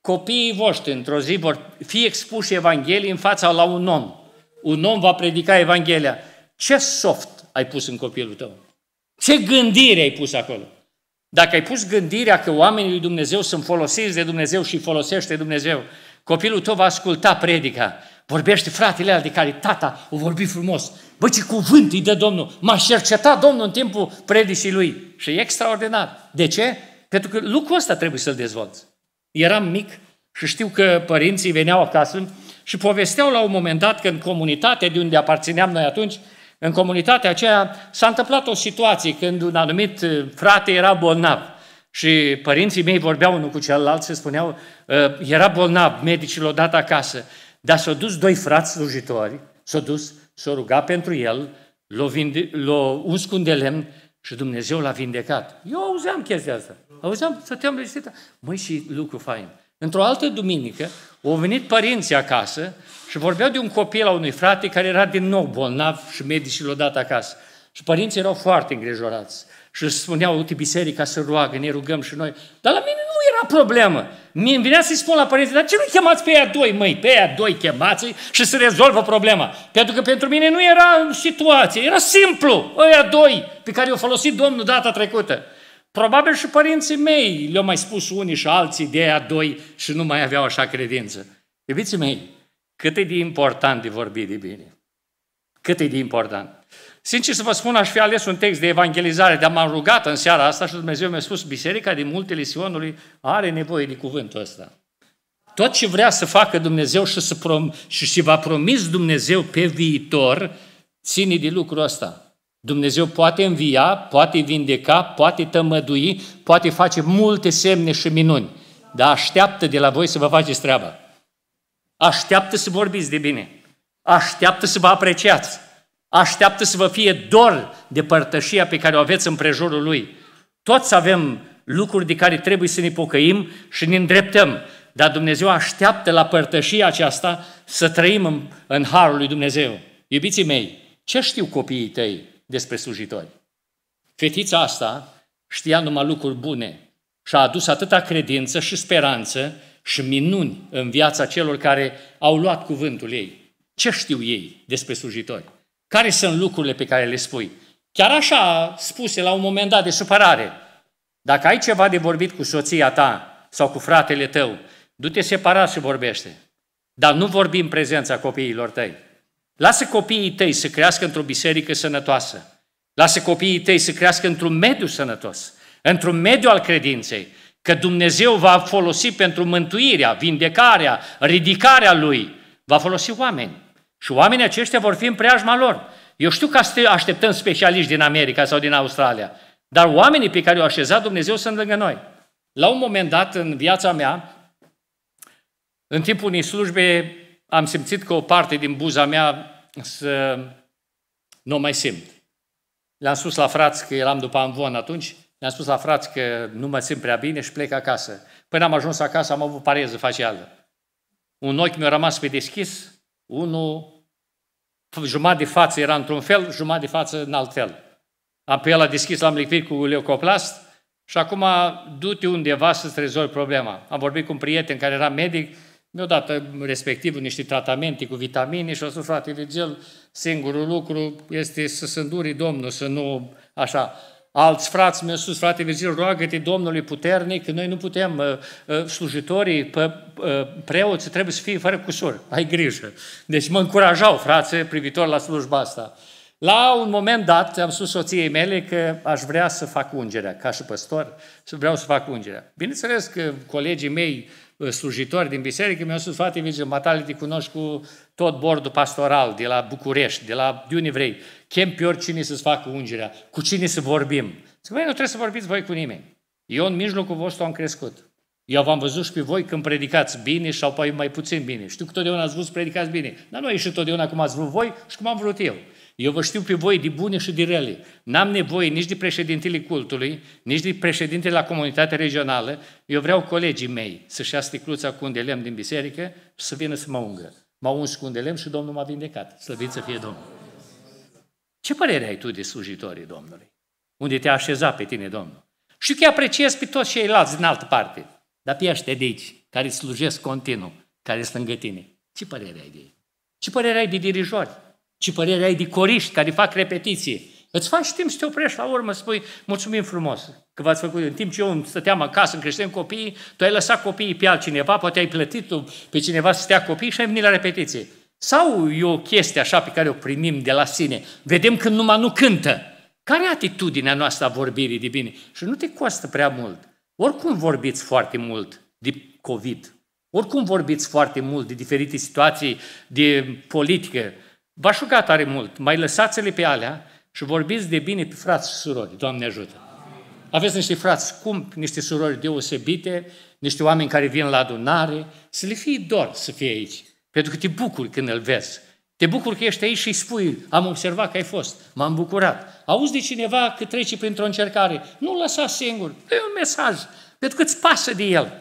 A: copiii voștri într-o zi vor fi expuși Evanghelie în fața la un om. Un om va predica Evanghelia. Ce soft ai pus în copilul tău? Ce gândire ai pus acolo? Dacă ai pus gândirea că oamenii lui Dumnezeu sunt folosiți de Dumnezeu și folosește Dumnezeu, copilul tău va asculta predica. Vorbește fratele al de care tata o vorbi frumos. Bă, ce cuvânt îi dă Domnul! M-a cercetat Domnul în timpul predicii lui. Și e extraordinar. De ce? Pentru că lucrul ăsta trebuie să-l dezvolți. Eram mic și știu că părinții veneau acasă și povesteau la un moment dat că în comunitatea de unde aparțineam noi atunci, în comunitatea aceea s-a întâmplat o situație când un anumit uh, frate era bolnav și părinții mei vorbeau unul cu celălalt, se spuneau, uh, era bolnav, medicii l-au dat acasă, dar s-au dus doi frați slujitori, s-au dus, s-au rugat pentru el, l-au, vinde- l-au uns cu de lemn și Dumnezeu l-a vindecat. Eu auzeam chestia asta. Auzeam, stăteam liniștită. Măi, și lucru fain. Într-o altă duminică, au venit părinții acasă și vorbeau de un copil la unui frate care era din nou bolnav și medicii l-au dat acasă. Și părinții erau foarte îngrijorați. Și spuneau, uite, biserica să roagă, ne rugăm și noi. Dar la mine nu era problemă. Mie îmi venea să-i spun la părinții, dar ce nu chemați pe ea doi, măi? Pe ea doi chemați și se rezolvă problema. Pentru că pentru mine nu era situație, era simplu. Ăia doi pe care i a folosit Domnul data trecută. Probabil și părinții mei le-au mai spus unii și alții de aia doi și nu mai aveau așa credință. Iubiții mei, cât e de important de vorbi de bine. Cât e de important. Sincer să vă spun, aș fi ales un text de evangelizare, dar m-am rugat în seara asta și Dumnezeu mi-a spus, biserica din multele Sionului are nevoie de cuvântul ăsta. Tot ce vrea să facă Dumnezeu și, să prom- și, și va promis Dumnezeu pe viitor, ține de lucrul ăsta. Dumnezeu poate învia, poate vindeca, poate tămădui, poate face multe semne și minuni, dar așteaptă de la voi să vă faceți treaba. Așteaptă să vorbiți de bine. Așteaptă să vă apreciați. Așteaptă să vă fie dor de părtășia pe care o aveți în prejurul lui. Toți avem lucruri de care trebuie să ne pocăim și ne îndreptăm. Dar Dumnezeu așteaptă la părtășia aceasta să trăim în, în harul lui Dumnezeu. Iubiții mei, ce știu copiii tăi? despre slujitori. Fetița asta știa numai lucruri bune și a adus atâta credință și speranță și minuni în viața celor care au luat cuvântul ei. Ce știu ei despre slujitori? Care sunt lucrurile pe care le spui? Chiar așa spuse la un moment dat de supărare. Dacă ai ceva de vorbit cu soția ta sau cu fratele tău, du-te separat și vorbește. Dar nu vorbi în prezența copiilor tăi. Lasă copiii tăi să crească într-o biserică sănătoasă. Lasă copiii tăi să crească într-un mediu sănătos, într-un mediu al credinței, că Dumnezeu va folosi pentru mântuirea, vindecarea, ridicarea Lui, va folosi oameni. Și oamenii aceștia vor fi în preajma lor. Eu știu că așteptăm specialiști din America sau din Australia, dar oamenii pe care i-au așezat Dumnezeu sunt lângă noi. La un moment dat în viața mea, în timpul unei slujbe am simțit că o parte din buza mea să nu mai simt. Le-am spus la frați că eram după amvon atunci, le-am spus la frați că nu mă simt prea bine și plec acasă. Până am ajuns acasă am avut pareză facială. Un ochi mi-a rămas pe deschis, unul jumătate de față era într-un fel, jumătate de față în alt fel. Am pe el deschis, l-am lipit cu leucoplast și acum du-te undeva să-ți rezolvi problema. Am vorbit cu un prieten care era medic mi au dat respectiv niște tratamente cu vitamine și o să de gel, singurul lucru este să se înduri Domnul, să nu așa. Alți frați mi-au spus, frate Virgil, roagă-te Domnului puternic, noi nu putem, uh, uh, slujitorii, pe, uh, preoți trebuie să fie fără cusur, ai grijă. Deci mă încurajau, frate, privitor la slujba asta. La un moment dat am spus soției mele că aș vrea să fac ungerea, ca și păstor, să vreau să fac ungerea. Bineînțeles că colegii mei slujitori din biserică, mi-au spus, frate Virgil, matale te cunoști cu tot bordul pastoral de la București, de la de unde vrei. Chem pe oricine să-ți facă ungerea, cu cine să vorbim. Zic, nu trebuie să vorbiți voi cu nimeni. Eu în mijlocul vostru am crescut. Eu v-am văzut și pe voi când predicați bine sau mai puțin bine. Știu că totdeauna ați vrut să predicați bine, dar nu a ieșit totdeauna cum ați vrut voi și cum am vrut eu. Eu vă știu pe voi de bune și de rele. N-am nevoie nici de președintele cultului, nici de președintele la comunitatea regională. Eu vreau colegii mei să-și ia sticluța cu un de lemn din biserică și să vină să mă ungă. M-au uns cu un de lemn și Domnul m-a vindecat. Slăvit să fie Domnul. Ce părere ai tu de slujitorii Domnului? Unde te-a așezat pe tine Domnul? Și că apreciez pe toți ceilalți din altă parte. Dar pe ăștia de aici, care slujesc continuu, care sunt lângă tine, ce părere ai de ei? Ce părere ai de dirijori? ci părerea ai de coriști care fac repetiții. Îți faci timp să te oprești la urmă, spui, mulțumim frumos că v-ați făcut. În timp ce eu stăteam acasă, în creștem copiii, tu ai lăsat copiii pe altcineva, poate ai plătit tu pe cineva să stea copii și ai venit la repetiție. Sau e o chestie așa pe care o primim de la sine. Vedem când numai nu cântă. Care e atitudinea noastră a vorbirii de bine? Și nu te costă prea mult. Oricum vorbiți foarte mult de COVID. Oricum vorbiți foarte mult de diferite situații de politică. V-aș ruga tare mult, mai lăsați-le pe alea și vorbiți de bine pe frați și surori. Doamne ajută! Aveți niște frați scumpi, niște surori deosebite, niște oameni care vin la adunare, să le fie dor să fie aici. Pentru că te bucuri când îl vezi. Te bucuri că ești aici și îi spui, am observat că ai fost, m-am bucurat. Auzi de cineva că trece printr-o încercare, nu-l lăsa singur, e un mesaj, pentru că îți pasă de el.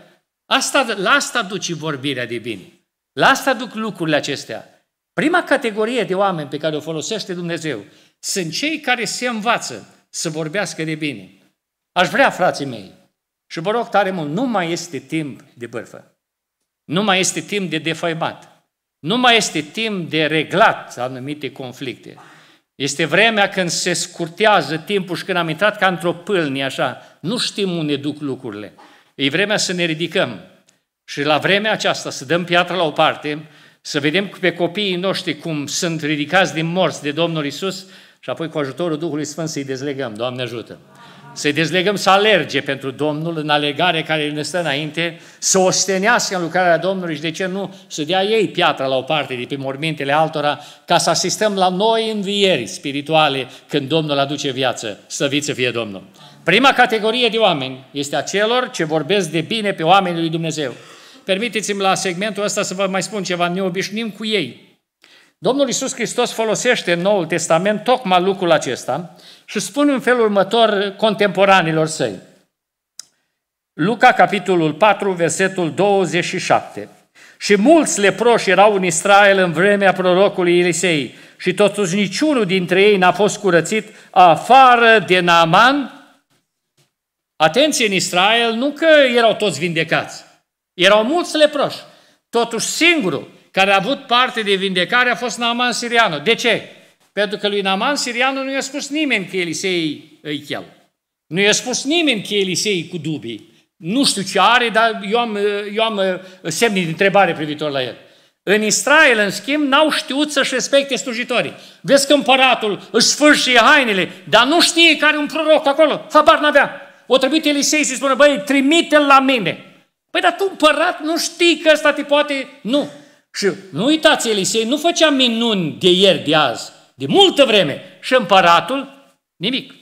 A: Asta, la asta duci vorbirea de bine. La asta duc lucrurile acestea. Prima categorie de oameni pe care o folosește Dumnezeu sunt cei care se învață să vorbească de bine. Aș vrea, frații mei, și vă rog tare mult, nu mai este timp de bârfă. Nu mai este timp de defăimat. Nu mai este timp de reglat anumite conflicte. Este vremea când se scurtează timpul și când am intrat ca într-o pâlnie așa. Nu știm unde duc lucrurile. E vremea să ne ridicăm. Și la vremea aceasta să dăm piatra la o parte să vedem pe copiii noștri cum sunt ridicați din morți de Domnul Isus și apoi cu ajutorul Duhului Sfânt să-i dezlegăm, Doamne ajută! Să-i dezlegăm să alerge pentru Domnul în alegare care ne stă înainte, să ostenească în lucrarea Domnului și de ce nu să dea ei piatra la o parte de pe mormintele altora ca să asistăm la noi învieri spirituale când Domnul aduce viață. să să fie Domnul! Prima categorie de oameni este a celor ce vorbesc de bine pe oamenii lui Dumnezeu. Permiteți-mi la segmentul ăsta să vă mai spun ceva, ne obișnim cu ei. Domnul Iisus Hristos folosește în Noul Testament tocmai lucrul acesta și spune în felul următor contemporanilor săi. Luca, capitolul 4, versetul 27. Și mulți leproși erau în Israel în vremea prorocului Elisei și totuși niciunul dintre ei n-a fost curățit afară de Naaman. Atenție în Israel, nu că erau toți vindecați, erau mulți leproși. Totuși singurul care a avut parte de vindecare a fost Naaman Sirianu. De ce? Pentru că lui Naaman Sirianu nu i-a spus nimeni că Elisei îi ă, chel. Nu i-a spus nimeni că Elisei cu dubii. Nu știu ce are, dar eu am, ă, eu am ă, semne de întrebare privitor la el. În Israel, în schimb, n-au știut să-și respecte slujitorii. Vezi că împăratul își sfârșie hainele, dar nu știe care un proroc acolo. Habar n-avea. O trebuie Elisei să-i spună, băi, trimite-l la mine. Păi dar tu împărat nu știi că ăsta te poate... Nu. Și nu uitați, Elisei nu făcea minuni de ieri, de azi, de multă vreme. Și împăratul, nimic.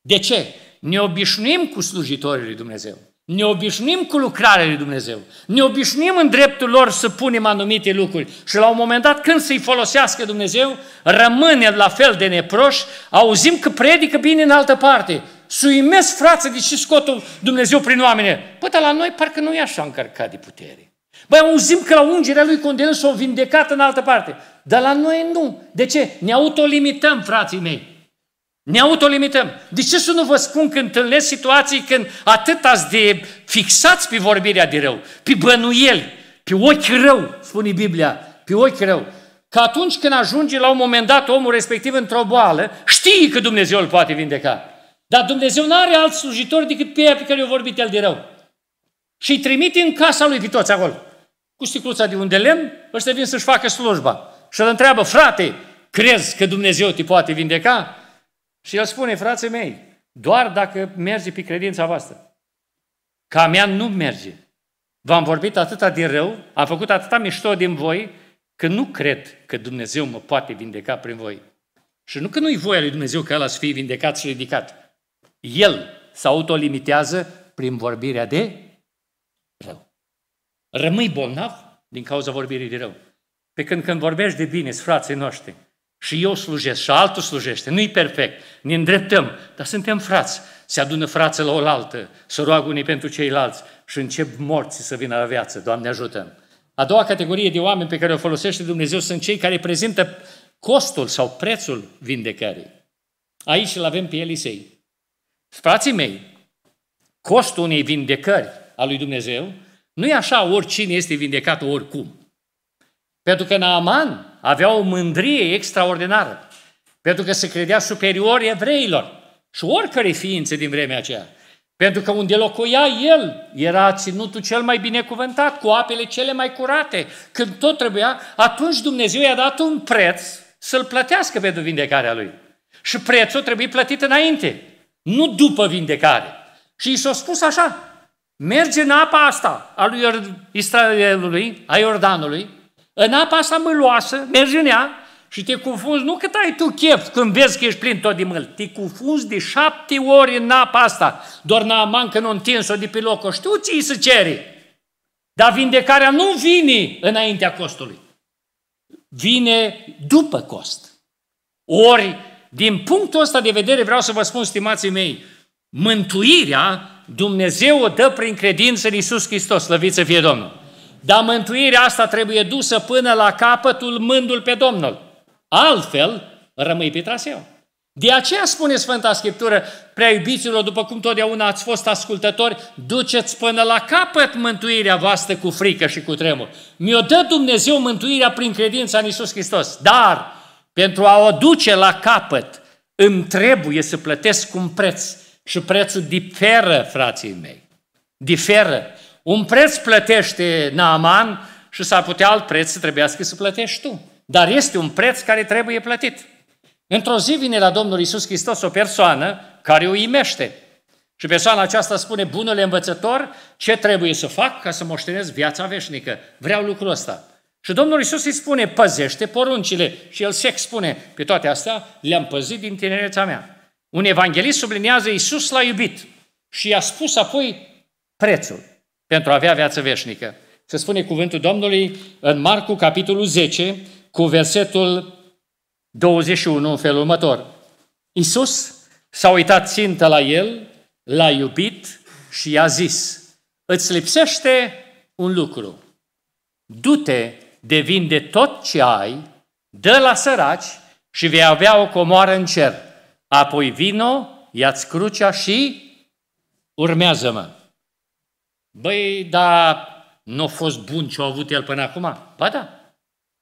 A: De ce? Ne obișnuim cu slujitorii lui Dumnezeu. Ne obișnuim cu lucrarea lui Dumnezeu. Ne obișnuim în dreptul lor să punem anumite lucruri. Și la un moment dat, când să-i folosească Dumnezeu, rămâne la fel de neproși, auzim că predică bine în altă parte. Suimesc, frață, de ce scotul Dumnezeu prin oameni. Păi, dar la noi parcă nu e așa încărcat de putere. Băi, auzim că la ungerea lui Condelin s-a vindecat în altă parte. Dar la noi nu. De ce? Ne autolimităm, frații mei. Ne autolimităm. De ce să nu vă spun că întâlnesc situații când atât ați de fixați pe vorbirea de rău, pe bănuieli, pe ochi rău, spune Biblia, pe ochi rău, că atunci când ajunge la un moment dat omul respectiv într-o boală, știe că Dumnezeu îl poate vindeca. Dar Dumnezeu nu are alți slujitori decât pe ei pe care i-a vorbit el de rău. Și îi trimite în casa lui pe toți acolo. Cu sticluța de unde lemn, ăștia vin să-și facă slujba. Și îl întreabă, frate, crezi că Dumnezeu te poate vindeca? Și el spune, frații mei, doar dacă merge pe credința voastră. Ca mea nu merge. V-am vorbit atâta de rău, am făcut atâta mișto din voi, că nu cred că Dumnezeu mă poate vindeca prin voi. Și nu că nu-i voia lui Dumnezeu că el să fie vindecat și ridicat. El se autolimitează prin vorbirea de rău. Rămâi bolnav din cauza vorbirii de rău. Pe când când vorbești de bine, frații noștri, și eu slujesc, și altul slujește, nu-i perfect, ne îndreptăm, dar suntem frați. Se adună frață la oaltă, să roagă unii pentru ceilalți și încep morții să vină la viață. Doamne ajută A doua categorie de oameni pe care o folosește Dumnezeu sunt cei care prezintă costul sau prețul vindecării. Aici îl avem pe Elisei. Frații mei, costul unei vindecări a lui Dumnezeu nu e așa oricine este vindecat oricum. Pentru că Naaman avea o mândrie extraordinară, pentru că se credea superior evreilor și oricărei ființe din vremea aceea. Pentru că unde locuia el era ținutul cel mai binecuvântat, cu apele cele mai curate. Când tot trebuia, atunci Dumnezeu i-a dat un preț să-l plătească pentru vindecarea lui. Și prețul trebuie plătit înainte nu după vindecare. Și i s-a spus așa, merge în apa asta a lui Israelului, a Iordanului, în apa asta măloasă, Merge în ea și te confunzi, nu cât ai tu chef când vezi că ești plin tot de mâl, te confunzi de șapte ori în apa asta, doar Naaman că o întins-o de pe loc, o știu ce îi se cere. Dar vindecarea nu vine înaintea costului, vine după cost. Ori din punctul ăsta de vedere vreau să vă spun, stimații mei, mântuirea Dumnezeu o dă prin credință în Iisus Hristos, slăvit să fie Domnul. Dar mântuirea asta trebuie dusă până la capătul mândul pe Domnul. Altfel, rămâi pe traseu. De aceea spune Sfânta Scriptură, prea iubiților, după cum totdeauna ați fost ascultători, duceți până la capăt mântuirea voastră cu frică și cu tremur. Mi-o dă Dumnezeu mântuirea prin credința în Iisus Hristos. Dar, pentru a o duce la capăt, îmi trebuie să plătesc un preț. Și prețul diferă, frații mei. Diferă. Un preț plătește Naaman și s-ar putea alt preț să trebuiască să plătești tu. Dar este un preț care trebuie plătit. Într-o zi vine la Domnul Isus Hristos o persoană care o imește. Și persoana aceasta spune, bunule învățător, ce trebuie să fac ca să moștenesc viața veșnică? Vreau lucrul ăsta. Și Domnul Isus îi spune, păzește poruncile. Și el se expune, pe toate astea le-am păzit din tinereța mea. Un evanghelist sublinează, Isus l-a iubit și i-a spus apoi prețul pentru a avea viață veșnică. Se spune cuvântul Domnului în Marcu, capitolul 10, cu versetul 21 în felul următor. Isus s-a uitat țintă la el, l-a iubit și i-a zis, îți lipsește un lucru, du-te de tot ce ai, dă la săraci și vei avea o comoară în cer. Apoi vino, ia-ți crucea și urmează-mă. Băi, dar nu a fost bun ce a avut el până acum? Ba da.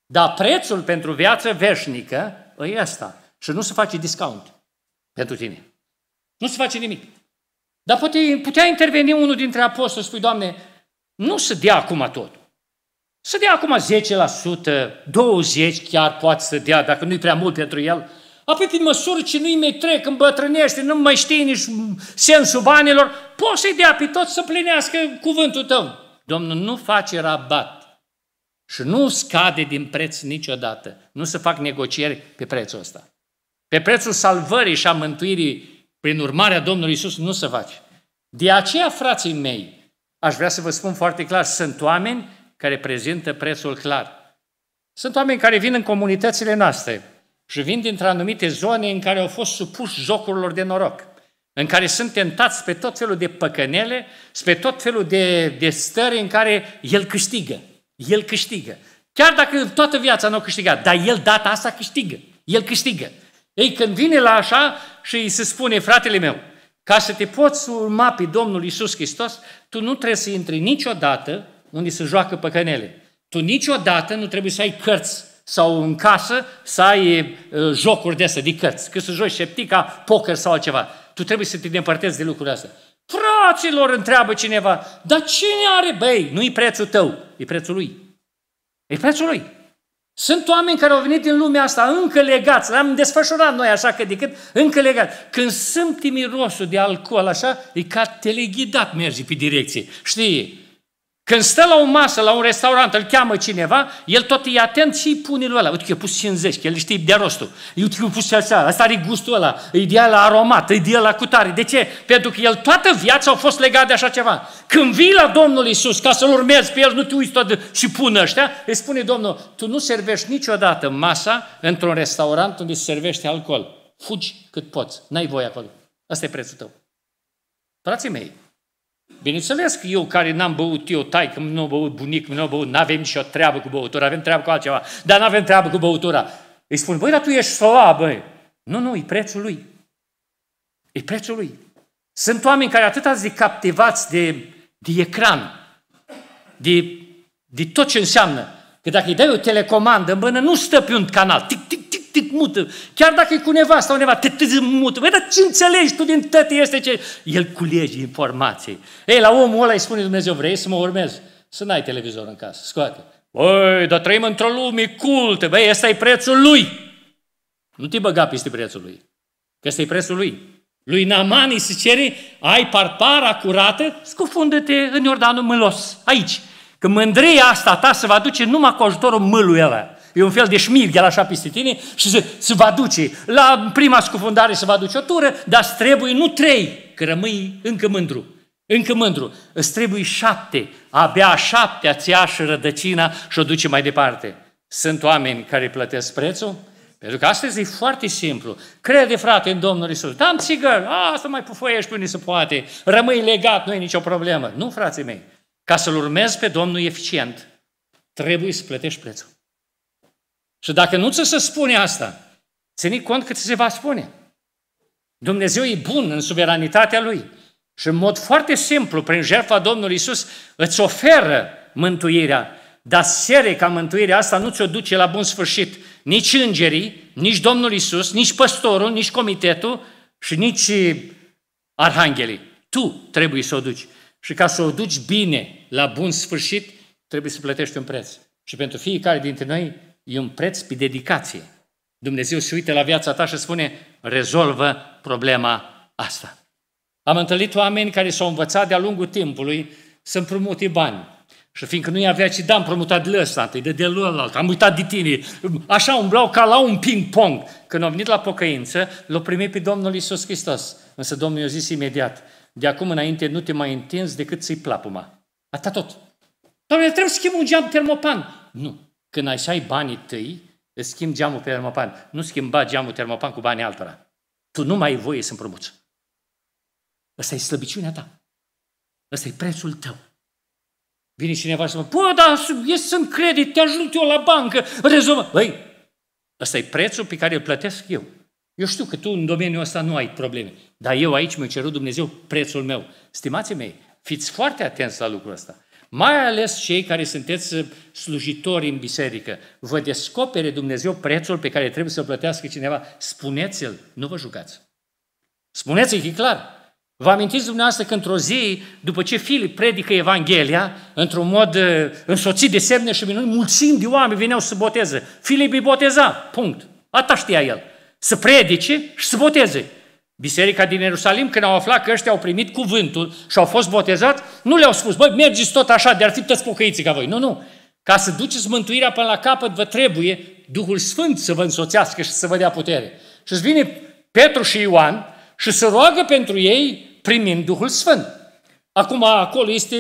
A: Dar prețul pentru viață veșnică e ăsta. Și nu se face discount pentru tine. Nu se face nimic. Dar putea interveni unul dintre apostoli spui, Doamne, nu se dea acum tot. Să dea acum 10%, 20% chiar poate să dea, dacă nu-i prea mult pentru el. Apoi, prin măsură ce nu-i mai trec, îmbătrânește, nu mai știe nici sensul banilor, poți să-i dea pe tot să plinească cuvântul tău. Domnul nu face rabat și nu scade din preț niciodată. Nu se fac negocieri pe prețul ăsta. Pe prețul salvării și a mântuirii prin urmarea Domnului Isus nu se face. De aceea, frații mei, aș vrea să vă spun foarte clar, sunt oameni care prezintă prețul clar. Sunt oameni care vin în comunitățile noastre și vin dintre anumite zone în care au fost supuși jocurilor de noroc, în care sunt tentați pe tot felul de păcănele, spre tot felul de, de stări în care el câștigă. El câștigă. Chiar dacă toată viața nu a câștigat, dar el data asta câștigă. El câștigă. Ei, când vine la așa și îi se spune, fratele meu, ca să te poți urma pe Domnul Isus Hristos, tu nu trebuie să intri niciodată unde se joacă păcănele. Tu niciodată nu trebuie să ai cărți sau în casă să ai jocuri de astea, de cărți, că să joci șeptica, poker sau altceva. Tu trebuie să te depărtezi de lucrurile astea. Fraților, întreabă cineva, dar cine are? Băi, nu-i prețul tău, e prețul lui. E prețul lui. Sunt oameni care au venit din lumea asta încă legați, l-am desfășurat noi așa că decât, încă legați. Când sunt mirosul de alcool așa, e ca teleghidat merge pe direcție. Știi, când stă la o masă, la un restaurant, îl cheamă cineva, el tot e atent și îi pune lui ăla. Uite că a pus 50, că el știe de rostul. Uite că a pus așa, asta are gustul ăla, e de la aromat, e de la cutare. De ce? Pentru că el toată viața a fost legat de așa ceva. Când vii la Domnul Isus ca să-L urmezi pe el, nu te uiți tot și pun ăștia, îi spune Domnul, tu nu servești niciodată masa într-un restaurant unde se servește alcool. Fugi cât poți, n-ai voie acolo. Asta e prețul tău. Frații mei, Bineînțeles că eu care n-am băut eu, tai că nu am băut bunic, nu am băut, n-avem nicio treabă cu băutura, avem treabă cu altceva, dar n-avem treabă cu băutura. Îi spun, băi, dar tu ești slab, băi. Nu, nu, e prețul lui. E prețul lui. Sunt oameni care atât de captivați de, de ecran, de, de tot ce înseamnă, că dacă îi dai o telecomandă în mână, nu stă pe un canal, tic, tic, tic, te mută chiar dacă e cu nevasta uneva, te mută. Băi, dar ce înțelegi tu din tăte este ce... El culege informații. Ei, la omul ăla îi spune Dumnezeu, vrei să mă urmezi? Să n-ai televizor în casă, scoate. Băi, dar trăim într-o lume cultă, băi, ăsta e prețul lui. Nu te băga peste prețul lui, că ăsta e prețul lui. Lui Naman îi se cere, ai parpara curată, scufundă-te în Iordanul Mălos, aici. Că mândria asta ta se va duce numai cu ajutorul mâlui ăla. E un fel de șmir, el așa peste tine și se, se va duce. La prima scufundare se va duce o tură, dar îți trebuie nu trei, că rămâi încă mândru. Încă mândru. Îți trebuie șapte. Abia a șaptea ți și rădăcina și o duce mai departe. Sunt oameni care plătesc prețul? Pentru că astăzi e foarte simplu. Crede, frate, în Domnul Isus. Da, țigări, să mai pufăiești până se poate. Rămâi legat, nu e nicio problemă. Nu, frații mei. Ca să-L urmezi pe Domnul eficient, trebuie să plătești prețul. Și dacă nu ți se spune asta, ține cont că ți se va spune. Dumnezeu e bun în suveranitatea Lui și în mod foarte simplu, prin jertfa Domnului Isus, îți oferă mântuirea, dar sere ca mântuirea asta nu ți-o duce la bun sfârșit nici îngerii, nici Domnul Isus, nici păstorul, nici comitetul și nici arhanghelii. Tu trebuie să o duci. Și ca să o duci bine, la bun sfârșit, trebuie să plătești un preț. Și pentru fiecare dintre noi E un preț pe dedicație. Dumnezeu se uită la viața ta și spune, rezolvă problema asta. Am întâlnit oameni care s-au învățat de-a lungul timpului să împrumute bani. Și fiindcă nu-i avea ce da, promutat de ăsta, întâi de de ălalt, am uitat de tine. Așa umblau ca la un ping-pong. Când au venit la pocăință, l-au primit pe Domnul Isus Hristos. Însă Domnul i-a zis imediat, de acum înainte nu te mai întinzi decât ți-i plapuma. Atât tot. Doamne, trebuie să schimb un geam termopan. Nu. Când așa ai banii tăi, îți schimbi geamul pe termopan. Nu schimba geamul termopan cu banii altora. Tu nu mai ai voie să împrumuți. Ăsta e slăbiciunea ta. Ăsta e prețul tău. Vine cineva și spune, bă, dar în credit, te ajut eu la bancă, rezolvă. Băi, ăsta e prețul pe care îl plătesc eu. Eu știu că tu în domeniul ăsta nu ai probleme, dar eu aici mi-a cerut Dumnezeu prețul meu. Stimații mei, fiți foarte atenți la lucrul ăsta. Mai ales cei care sunteți slujitori în biserică, vă descopere Dumnezeu prețul pe care trebuie să-l plătească cineva. Spuneți-l, nu vă jucați. Spuneți-l, e clar. Vă amintiți dumneavoastră că într-o zi, după ce Filip predică Evanghelia, într-un mod uh, însoțit de semne și minuni, mulțimi de oameni veneau să boteze. Filip îi boteza, punct. Asta știa el. Să predice și să boteze. Biserica din Ierusalim, când au aflat că ăștia au primit cuvântul și au fost botezați, nu le-au spus, băi, mergeți tot așa, de ar fi toți pocăiții ca voi. Nu, nu. Ca să duceți mântuirea până la capăt, vă trebuie Duhul Sfânt să vă însoțească și să vă dea putere. Și îți vine Petru și Ioan și se roagă pentru ei primind Duhul Sfânt. Acum acolo este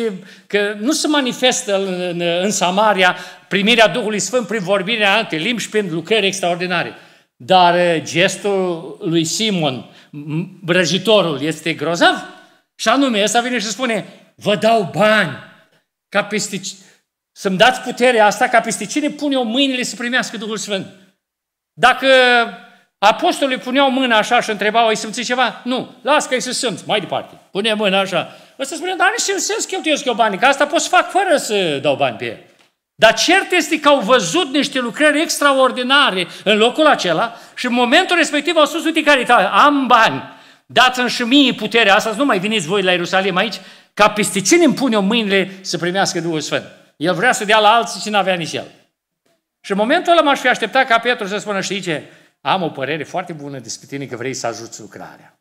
A: că nu se manifestă în, în, în Samaria primirea Duhului Sfânt prin vorbirea alte limbi și prin lucrări extraordinare. Dar eh, gestul lui Simon, brăjitorul, este grozav? Și anume, ăsta vine și spune, vă dau bani ca peste... Să-mi dați puterea asta ca peste cine pune o mâinile să primească Duhul Sfânt. Dacă apostolii puneau mâna așa și întrebau, ai simțit ceva? Nu, las că ai să simți, mai departe. Pune mâna așa. Ăsta spune, dar nu știu sens cheltuiesc eu banii, că asta pot să fac fără să dau bani pe el. Dar cert este că au văzut niște lucrări extraordinare în locul acela și în momentul respectiv au spus, uite care am bani, dați-mi și mie puterea asta, nu mai veniți voi la Ierusalim aici, ca peste cine îmi pune mâinile să primească Duhul Sfânt. El vrea să dea la alții și n-avea nici el. Și în momentul ăla m-aș fi așteptat ca Petru să spună, știi ce, am o părere foarte bună despre tine că vrei să ajuți lucrarea,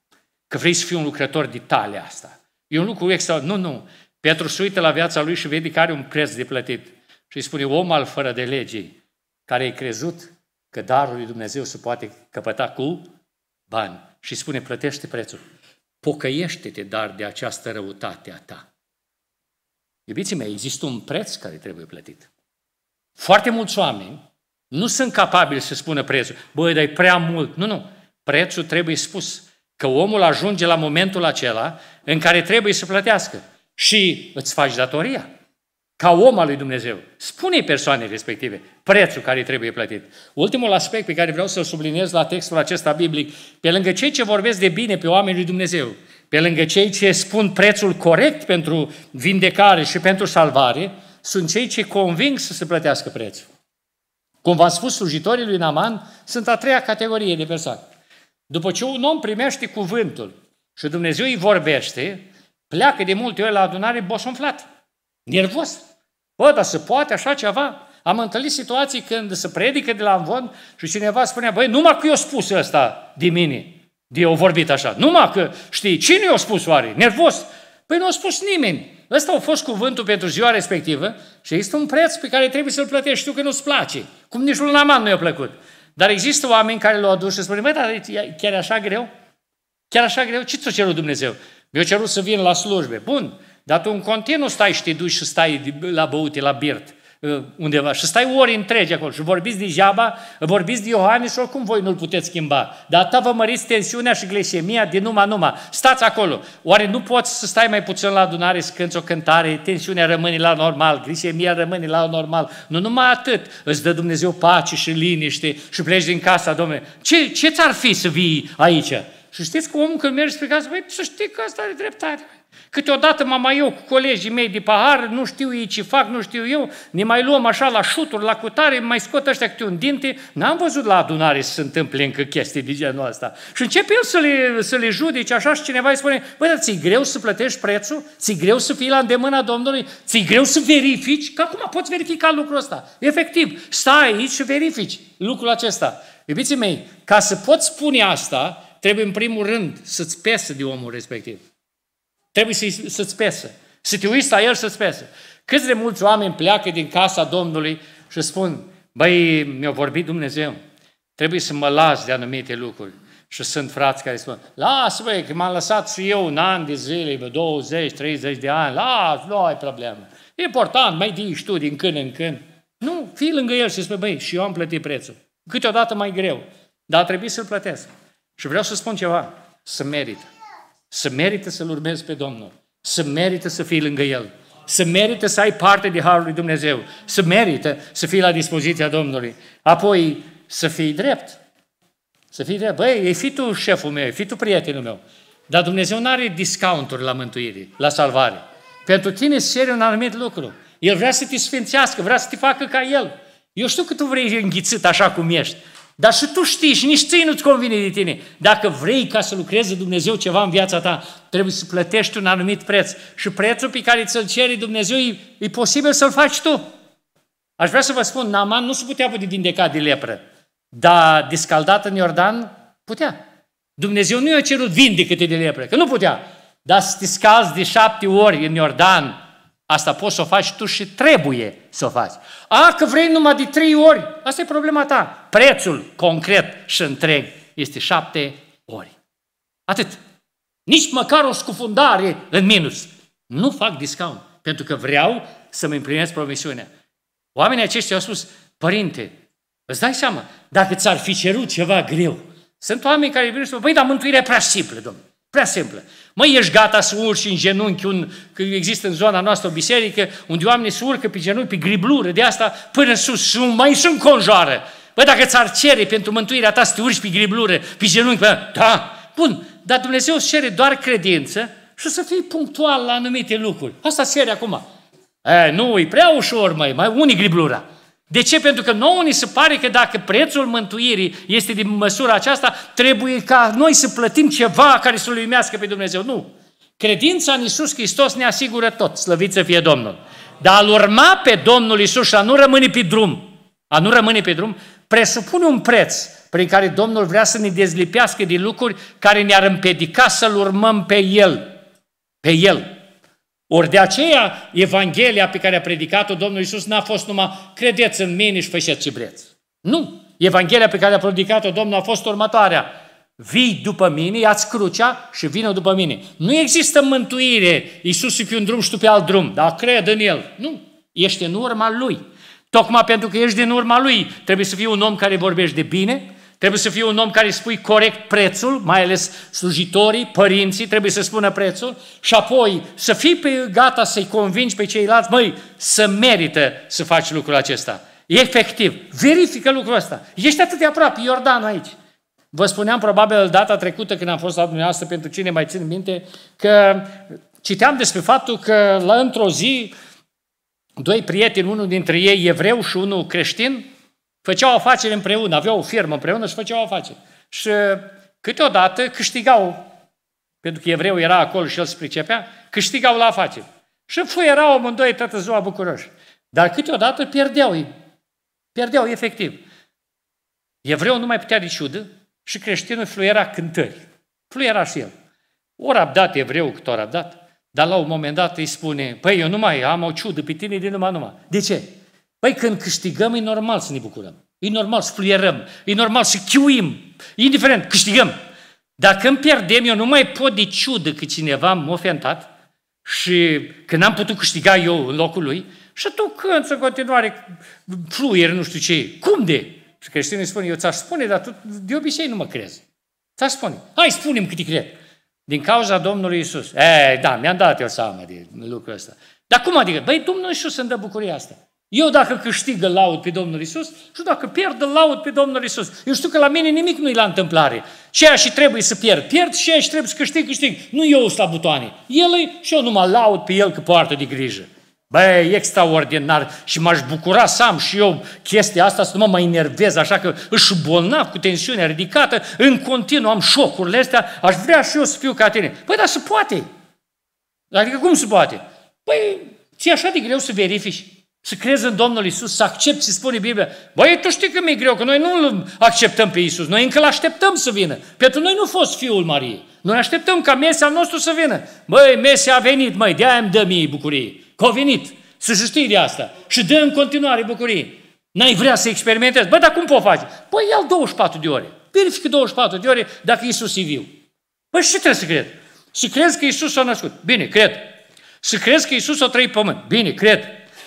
A: că vrei să fii un lucrător de tale asta. E un lucru extraordinar. Nu, nu. Petru se uită la viața lui și vede că are un preț de plătit. Și îi spune om al fără de legii, care ai crezut că darul lui Dumnezeu se poate căpăta cu bani. Și spune, plătește prețul. Pocăiește-te, dar, de această răutate a ta. Iubiții mei, există un preț care trebuie plătit. Foarte mulți oameni nu sunt capabili să spună prețul. Băi, dar prea mult. Nu, nu. Prețul trebuie spus. Că omul ajunge la momentul acela în care trebuie să plătească. Și îți faci datoria ca om al lui Dumnezeu. Spune persoanei respective prețul care trebuie plătit. Ultimul aspect pe care vreau să-l subliniez la textul acesta biblic, pe lângă cei ce vorbesc de bine pe oamenii lui Dumnezeu, pe lângă cei ce spun prețul corect pentru vindecare și pentru salvare, sunt cei ce conving să se plătească prețul. Cum v-am spus, slujitorii lui Naman sunt a treia categorie de persoane. După ce un om primește cuvântul și Dumnezeu îi vorbește, pleacă de multe ori la adunare bosunflat. Nervos. Bă, dar se poate așa ceva? Am întâlnit situații când se predică de la învon și cineva spunea, băi, numai că eu spus ăsta de mine, de eu vorbit așa, numai că, știi, cine i-a spus oare? Nervos. Păi nu a spus nimeni. Ăsta a fost cuvântul pentru ziua respectivă și există un preț pe care trebuie să-l plătești, știu că nu-ți place, cum nici lui Naman nu i-a plăcut. Dar există oameni care l-au adus și spune, băi, dar e chiar așa greu? Chiar așa greu? Ce ți-a cerut Dumnezeu? Mi-a cerut să vin la slujbe. Bun, dar tu în continuu stai și te duci și stai la băute, la birt uh, undeva și stai ori întregi acolo și vorbiți de Jaba, vorbiți de Iohannis și oricum voi nu-l puteți schimba. Dar atâta vă măriți tensiunea și glesemia de numai numai. Stați acolo. Oare nu poți să stai mai puțin la adunare să cânți o cântare, tensiunea rămâne la normal, glesemia rămâne la normal. Nu numai atât. Îți dă Dumnezeu pace și liniște și pleci din casa, domnule. Ce, ce ți-ar fi să vii aici? Și știți că omul când merge spre casă, băi, să știi că asta are dreptate. Câteodată mai eu cu colegii mei de pahar, nu știu ei ce fac, nu știu eu, ne mai luăm așa la șuturi, la cutare, mai scot ăștia câte un dinte. N-am văzut la adunare să se întâmple încă chestii de genul ăsta. Și începe el să le, să le judece așa și cineva îi spune, băi, dar ți greu să plătești prețul? ți greu să fii la îndemâna Domnului? ți greu să verifici? Că acum poți verifica lucrul ăsta. Efectiv, stai aici și verifici lucrul acesta. Iubiții mei, ca să poți spune asta, trebuie în primul rând să-ți pese de omul respectiv. Trebuie să-ți pese. Să te uiți la el să-ți pese. Câți de mulți oameni pleacă din casa Domnului și spun, băi, mi-a vorbit Dumnezeu, trebuie să mă las de anumite lucruri. Și sunt frați care spun, lasă băi, că m-am lăsat și eu un an de zile, 20, 30 de ani, las, nu ai problemă. E important, mai dii tu din când în când. Nu, fii lângă el și spui, băi, și eu am plătit prețul. Câteodată mai greu, dar trebuie să-l plătesc. Și vreau să spun ceva, să merită. Să merită să-L urmezi pe Domnul. Să merită să fii lângă El. Să merită să ai parte de Harul lui Dumnezeu. Să merită să fii la dispoziția Domnului. Apoi să fii drept. Să fii drept. Băi, e fi tu șeful meu, e fi tu prietenul meu. Dar Dumnezeu nu are discounturi la mântuire, la salvare. Pentru tine se un anumit lucru. El vrea să te sfințească, vrea să te facă ca El. Eu știu că tu vrei înghițit așa cum ești, dar și tu știi și nici ții nu-ți convine de tine. Dacă vrei ca să lucreze Dumnezeu ceva în viața ta, trebuie să plătești un anumit preț. Și prețul pe care ți-l cere Dumnezeu e, e posibil să-l faci tu. Aș vrea să vă spun, Naman nu se putea de vindeca de lepră, dar descaldat în Iordan, putea. Dumnezeu nu i-a cerut vindecă de lepră, că nu putea. Dar să te scalzi de șapte ori în Iordan, Asta poți să o faci tu și trebuie să o faci. A, că vrei numai de trei ori, asta e problema ta. Prețul concret și întreg este șapte ori. Atât. Nici măcar o scufundare în minus. Nu fac discount, pentru că vreau să-mi împlinesc promisiunea. Oamenii aceștia au spus, părinte, îți dai seama, dacă ți-ar fi cerut ceva greu, sunt oameni care vin și spun, păi, dar mântuirea e prea simplă, domnule. Prea simplă. Măi, ești gata să urci în genunchi, un, că există în zona noastră o biserică, unde oamenii se urcă pe genunchi, pe griblură de asta, până sus, și mai sunt conjoară. Bă, dacă ți-ar cere pentru mântuirea ta să te urci pe griblură, pe genunchi, bă, da, bun, dar Dumnezeu îți cere doar credință și să fii punctual la anumite lucruri. Asta cere acum. E, nu, e prea ușor, mai, mai unii griblura. De ce? Pentru că nouă ni se pare că dacă prețul mântuirii este din măsura aceasta, trebuie ca noi să plătim ceva care să-L uimească pe Dumnezeu. Nu! Credința în Isus Hristos ne asigură tot, slăvit să fie Domnul. Dar a urma pe Domnul Isus și a nu rămâne pe drum, a nu rămâne pe drum, presupune un preț prin care Domnul vrea să ne dezlipească din lucruri care ne-ar împiedica să-L urmăm pe El. Pe El. Ori de aceea, Evanghelia pe care a predicat-o Domnul Iisus n-a fost numai credeți în mine și faceți ce vreți. Nu! Evanghelia pe care a predicat-o Domnul a fost următoarea. Vii după mine, ia-ți crucea și vină după mine. Nu există mântuire, Iisus e pe un drum și tu pe alt drum, dar cred în El. Nu, ești în urma Lui. Tocmai pentru că ești din urma Lui, trebuie să fii un om care vorbește de bine, Trebuie să fii un om care spui corect prețul, mai ales slujitorii, părinții, trebuie să spună prețul și apoi să fii pe gata să-i convingi pe ceilalți, măi, să merită să faci lucrul acesta. Efectiv, verifică lucrul ăsta. Ești atât de aproape, Iordan aici. Vă spuneam probabil data trecută când am fost la dumneavoastră, pentru cine mai țin minte, că citeam despre faptul că la într-o zi doi prieteni, unul dintre ei evreu și unul creștin, Făceau afaceri împreună, aveau o firmă împreună și făceau afaceri. Și câteodată câștigau, pentru că evreul era acolo și el se pricepea, câștigau la afaceri. Și fuierau amândoi toată ziua bucuroși. Dar câteodată pierdeau ei. Pierdeau efectiv. Evreul nu mai putea de ciudă și creștinul fluiera cântări. Fluiera și el. Ori abdat evreul cât ori abdat, dar la un moment dat îi spune, păi eu nu mai am o ciudă pe tine din numai numai. De ce? Păi când câștigăm, e normal să ne bucurăm. E normal să fluierăm, e normal să chiuim. Indiferent, câștigăm. Dacă îmi pierdem, eu nu mai pot de ciudă că cineva m-a ofentat și că n-am putut câștiga eu în locul lui, și tu când în continuare fluier, nu știu ce Cum de? Și îi spun, eu ți-aș spune, dar tu de obicei nu mă crezi. Ți-aș spune. Hai, spune-mi cât cred. Din cauza Domnului Isus. E, da, mi-am dat eu seama de lucrul ăsta. Dar cum adică? Băi, Domnul Iisus îmi dă bucuria asta. Eu dacă câștigă laud pe Domnul Isus și dacă pierd, laud pe Domnul Isus. Eu știu că la mine nimic nu-i la întâmplare. Ceea și trebuie să pierd, pierd și ceea și trebuie să câștig, câștig. Nu eu sunt la butoane. El e și eu numai laud pe el că poartă de grijă. Băi, e extraordinar și m-aș bucura să am și eu chestia asta, să nu mă mai enervez, așa că își bolnav cu tensiunea ridicată, în continuu am șocurile astea, aș vrea și eu să fiu ca tine. Păi, dar se poate. Adică cum se poate? Păi, ți așa de greu să verifici să crezi în Domnul Isus, să accepti, să spune Biblia, băi, tu știi că mi-e greu, că noi nu acceptăm pe Isus, noi încă îl așteptăm să vină. Pentru noi nu a fost Fiul Mariei. Noi așteptăm ca Mesia nostru să vină. Băi, Mesia a venit, măi, de-aia îmi dă mie bucurie. Că a venit. Să știi de asta. Și dă în continuare bucurie. N-ai vrea să experimentezi. Bă, dar cum poți face? Păi ia 24 de ore. Verifică 24 de ore dacă Isus e viu. Păi și trebuie să cred. Să crezi că Isus s-a născut. Bine, cred. Să crezi că Isus a trăit pământ. Bine, cred.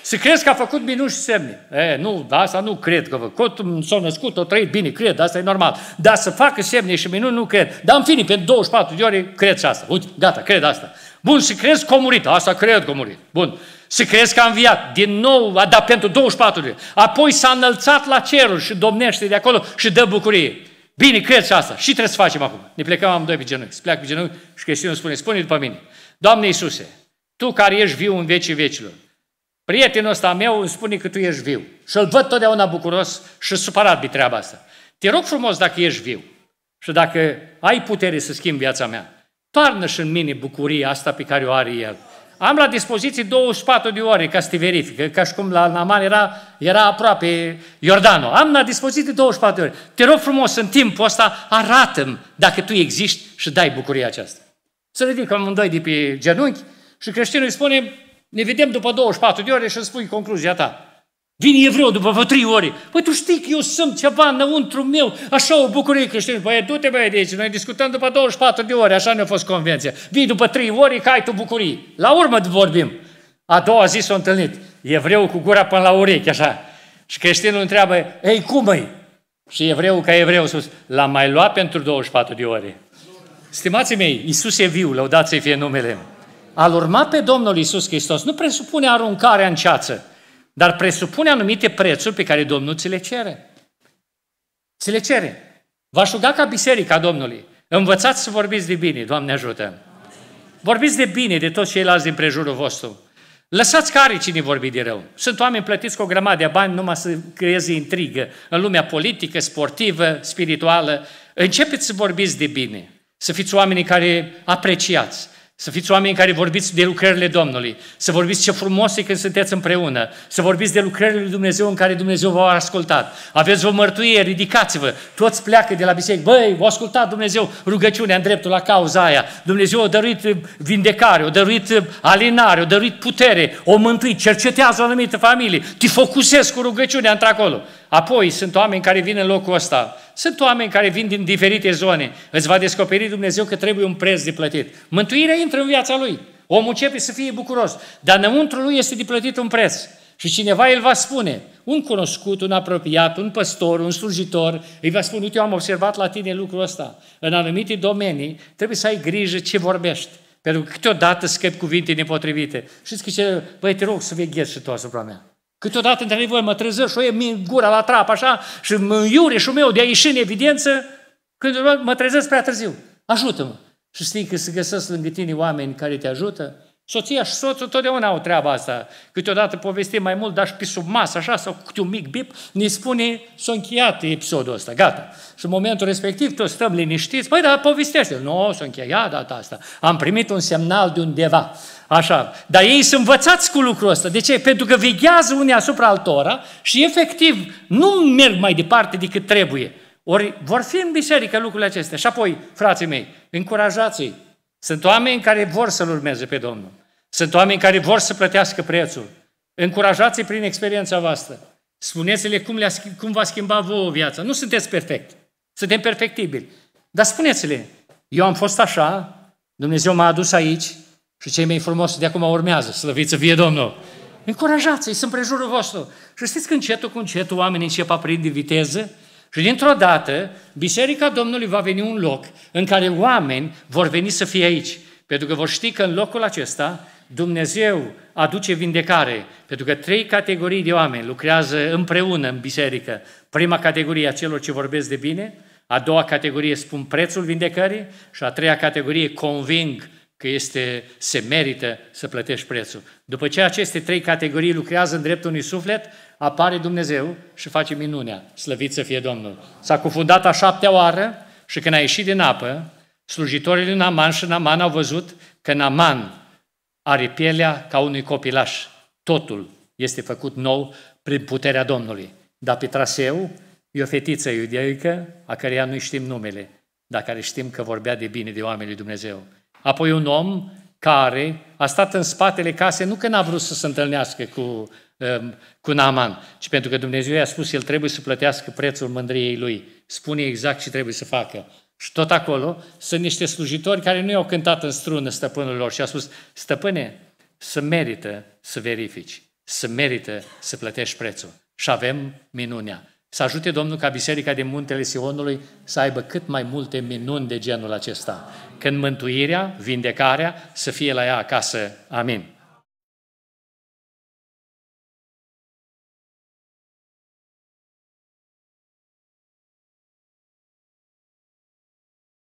A: Să crezi că a făcut minuni și semne. E, nu, da, asta nu cred că a făcut. S-a născut, a trăit bine, cred, asta e normal. Dar să facă semne și minuni, nu cred. Dar în fine, pe 24 de ore, cred și asta. Uite, gata, cred asta. Bun, să crezi că a murit. Asta cred că a murit. Bun. Să crezi că a înviat din nou, dar pentru 24 de ore. Apoi s-a înălțat la cerul și domnește de acolo și dă bucurie. Bine, cred și asta. Și trebuie să facem acum. Ne plecăm amândoi pe genunchi. Se pleacă pe genunchi și creștinul spune, spune după mine. Doamne Iisuse, Tu care ești viu în vecii vecilor, Prietenul ăsta meu îmi spune că tu ești viu. Și îl văd totdeauna bucuros și supărat de treaba asta. Te rog frumos dacă ești viu și dacă ai putere să schimbi viața mea, toarnă și în mine bucuria asta pe care o are el. Am la dispoziție 24 de ore ca să te verific, ca și cum la Naman era, era aproape Iordano. Am la dispoziție 24 de ore. Te rog frumos, în timpul ăsta, arată-mi dacă tu existi și dai bucuria aceasta. Să ridicăm doi de pe genunchi și creștinul îi spune, ne vedem după 24 de ore și îmi spui concluzia ta. Vine evreu după vă trei ore. Păi tu știi că eu sunt ceva înăuntru meu, așa o bucurie creștină. Păi du-te băi de aici, noi discutăm după 24 de ore, așa ne-a fost convenția. Vii după trei ore, că ai tu bucurii. La urmă vorbim. A doua zi s-a întâlnit. Evreu cu gura până la urechi, așa. Și creștinul întreabă, ei, cum e? Și evreu ca evreu sus, l-am mai luat pentru 24 de ore. Stimați mei, Iisus e viu, lăudați-i fie numele. Al urma pe Domnul Isus Hristos nu presupune aruncarea în ceață, dar presupune anumite prețuri pe care Domnul ți le cere. Ți le cere. Vă aș ca biserica Domnului. Învățați să vorbiți de bine, Doamne ajută! Vorbiți de bine de toți ceilalți din prejurul vostru. Lăsați care cine vorbi de rău. Sunt oameni plătiți cu o grămadă de bani numai să creeze intrigă în lumea politică, sportivă, spirituală. Începeți să vorbiți de bine, să fiți oamenii care apreciați. Să fiți oameni care vorbiți de lucrările Domnului, să vorbiți ce frumos e când sunteți împreună, să vorbiți de lucrările lui Dumnezeu în care Dumnezeu v-a ascultat. Aveți o mărturie, ridicați-vă, toți pleacă de la biserică, băi, v-a ascultat Dumnezeu rugăciunea în dreptul la cauza aia, Dumnezeu a dăruit uh, vindecare, a dăruit uh, alinare, a dăruit putere, o mântuit, cercetează o anumită familie, te focusezi cu rugăciunea într-acolo. Apoi sunt oameni care vin în locul ăsta. Sunt oameni care vin din diferite zone. Îți va descoperi Dumnezeu că trebuie un preț de plătit. Mântuirea intră în viața lui. Omul începe să fie bucuros. Dar înăuntru lui este de plătit un preț. Și cineva îl va spune, un cunoscut, un apropiat, un păstor, un slujitor, îi va spune, uite, eu am observat la tine lucrul ăsta. În anumite domenii trebuie să ai grijă ce vorbești. Pentru că câteodată scăpi cuvinte nepotrivite. Știți că ce, băi, te rog să veghezi și tu asupra mea. Câteodată, într voi mă trezesc și o iei gura la trap, așa, și în iureșul meu de a ieși în evidență, când mă trezesc prea târziu. Ajută-mă! Și știi că se găsesc lângă tine oameni care te ajută, Soția și soțul totdeauna au treaba asta. Câteodată povestim mai mult, dar și pe sub masă, așa, sau câte un mic bip, ne spune, s-a încheiat episodul ăsta, gata. Și în momentul respectiv toți stăm liniștiți, păi da, povestește. Nu, s-a încheiat data asta. Am primit un semnal de undeva. Așa. Dar ei sunt învățați cu lucrul ăsta. De ce? Pentru că vechează unii asupra altora și efectiv nu merg mai departe decât trebuie. Ori vor fi în biserică lucrurile acestea. Și apoi, frații mei, încurajați-i. Sunt oameni care vor să-L urmeze pe Domnul. Sunt oameni care vor să plătească prețul. Încurajați-i prin experiența voastră. Spuneți-le cum, le cum va schimba vouă viața. Nu sunteți perfect. Suntem perfectibili. Dar spuneți-le, eu am fost așa, Dumnezeu m-a adus aici și cei mai frumos de acum urmează, slăviți să fie Domnul. Încurajați-i, sunt prejurul vostru. Și știți că încetul cu încetul oamenii încep a prinde viteză și dintr-o dată Biserica Domnului va veni un loc în care oameni vor veni să fie aici. Pentru că vor ști că în locul acesta Dumnezeu aduce vindecare, pentru că trei categorii de oameni lucrează împreună în biserică. Prima categorie a celor ce vorbesc de bine, a doua categorie spun prețul vindecării și a treia categorie conving că este, se merită să plătești prețul. După ce aceste trei categorii lucrează în dreptul unui suflet, apare Dumnezeu și face minunea, slăvit să fie Domnul. S-a cufundat a șaptea oară și când a ieșit din apă, slujitorii lui Naman și Naman au văzut că Naman are pielea ca unui copilaș. Totul este făcut nou prin puterea Domnului. Dar pe traseu e o fetiță iudeică, a căreia nu știm numele, dar care știm că vorbea de bine de oamenii Dumnezeu. Apoi un om care a stat în spatele casei, nu că n-a vrut să se întâlnească cu, um, cu Naaman, ci pentru că Dumnezeu i-a spus, el trebuie să plătească prețul mândriei lui. Spune exact ce trebuie să facă. Și tot acolo sunt niște slujitori care nu i-au cântat în strună stăpânul lor și a spus, stăpâne, să merită să verifici, să merită să plătești prețul. Și avem minunea. Să ajute Domnul ca Biserica din Muntele Sionului să aibă cât mai multe minuni de genul acesta. Când mântuirea, vindecarea, să fie la ea acasă. Amin.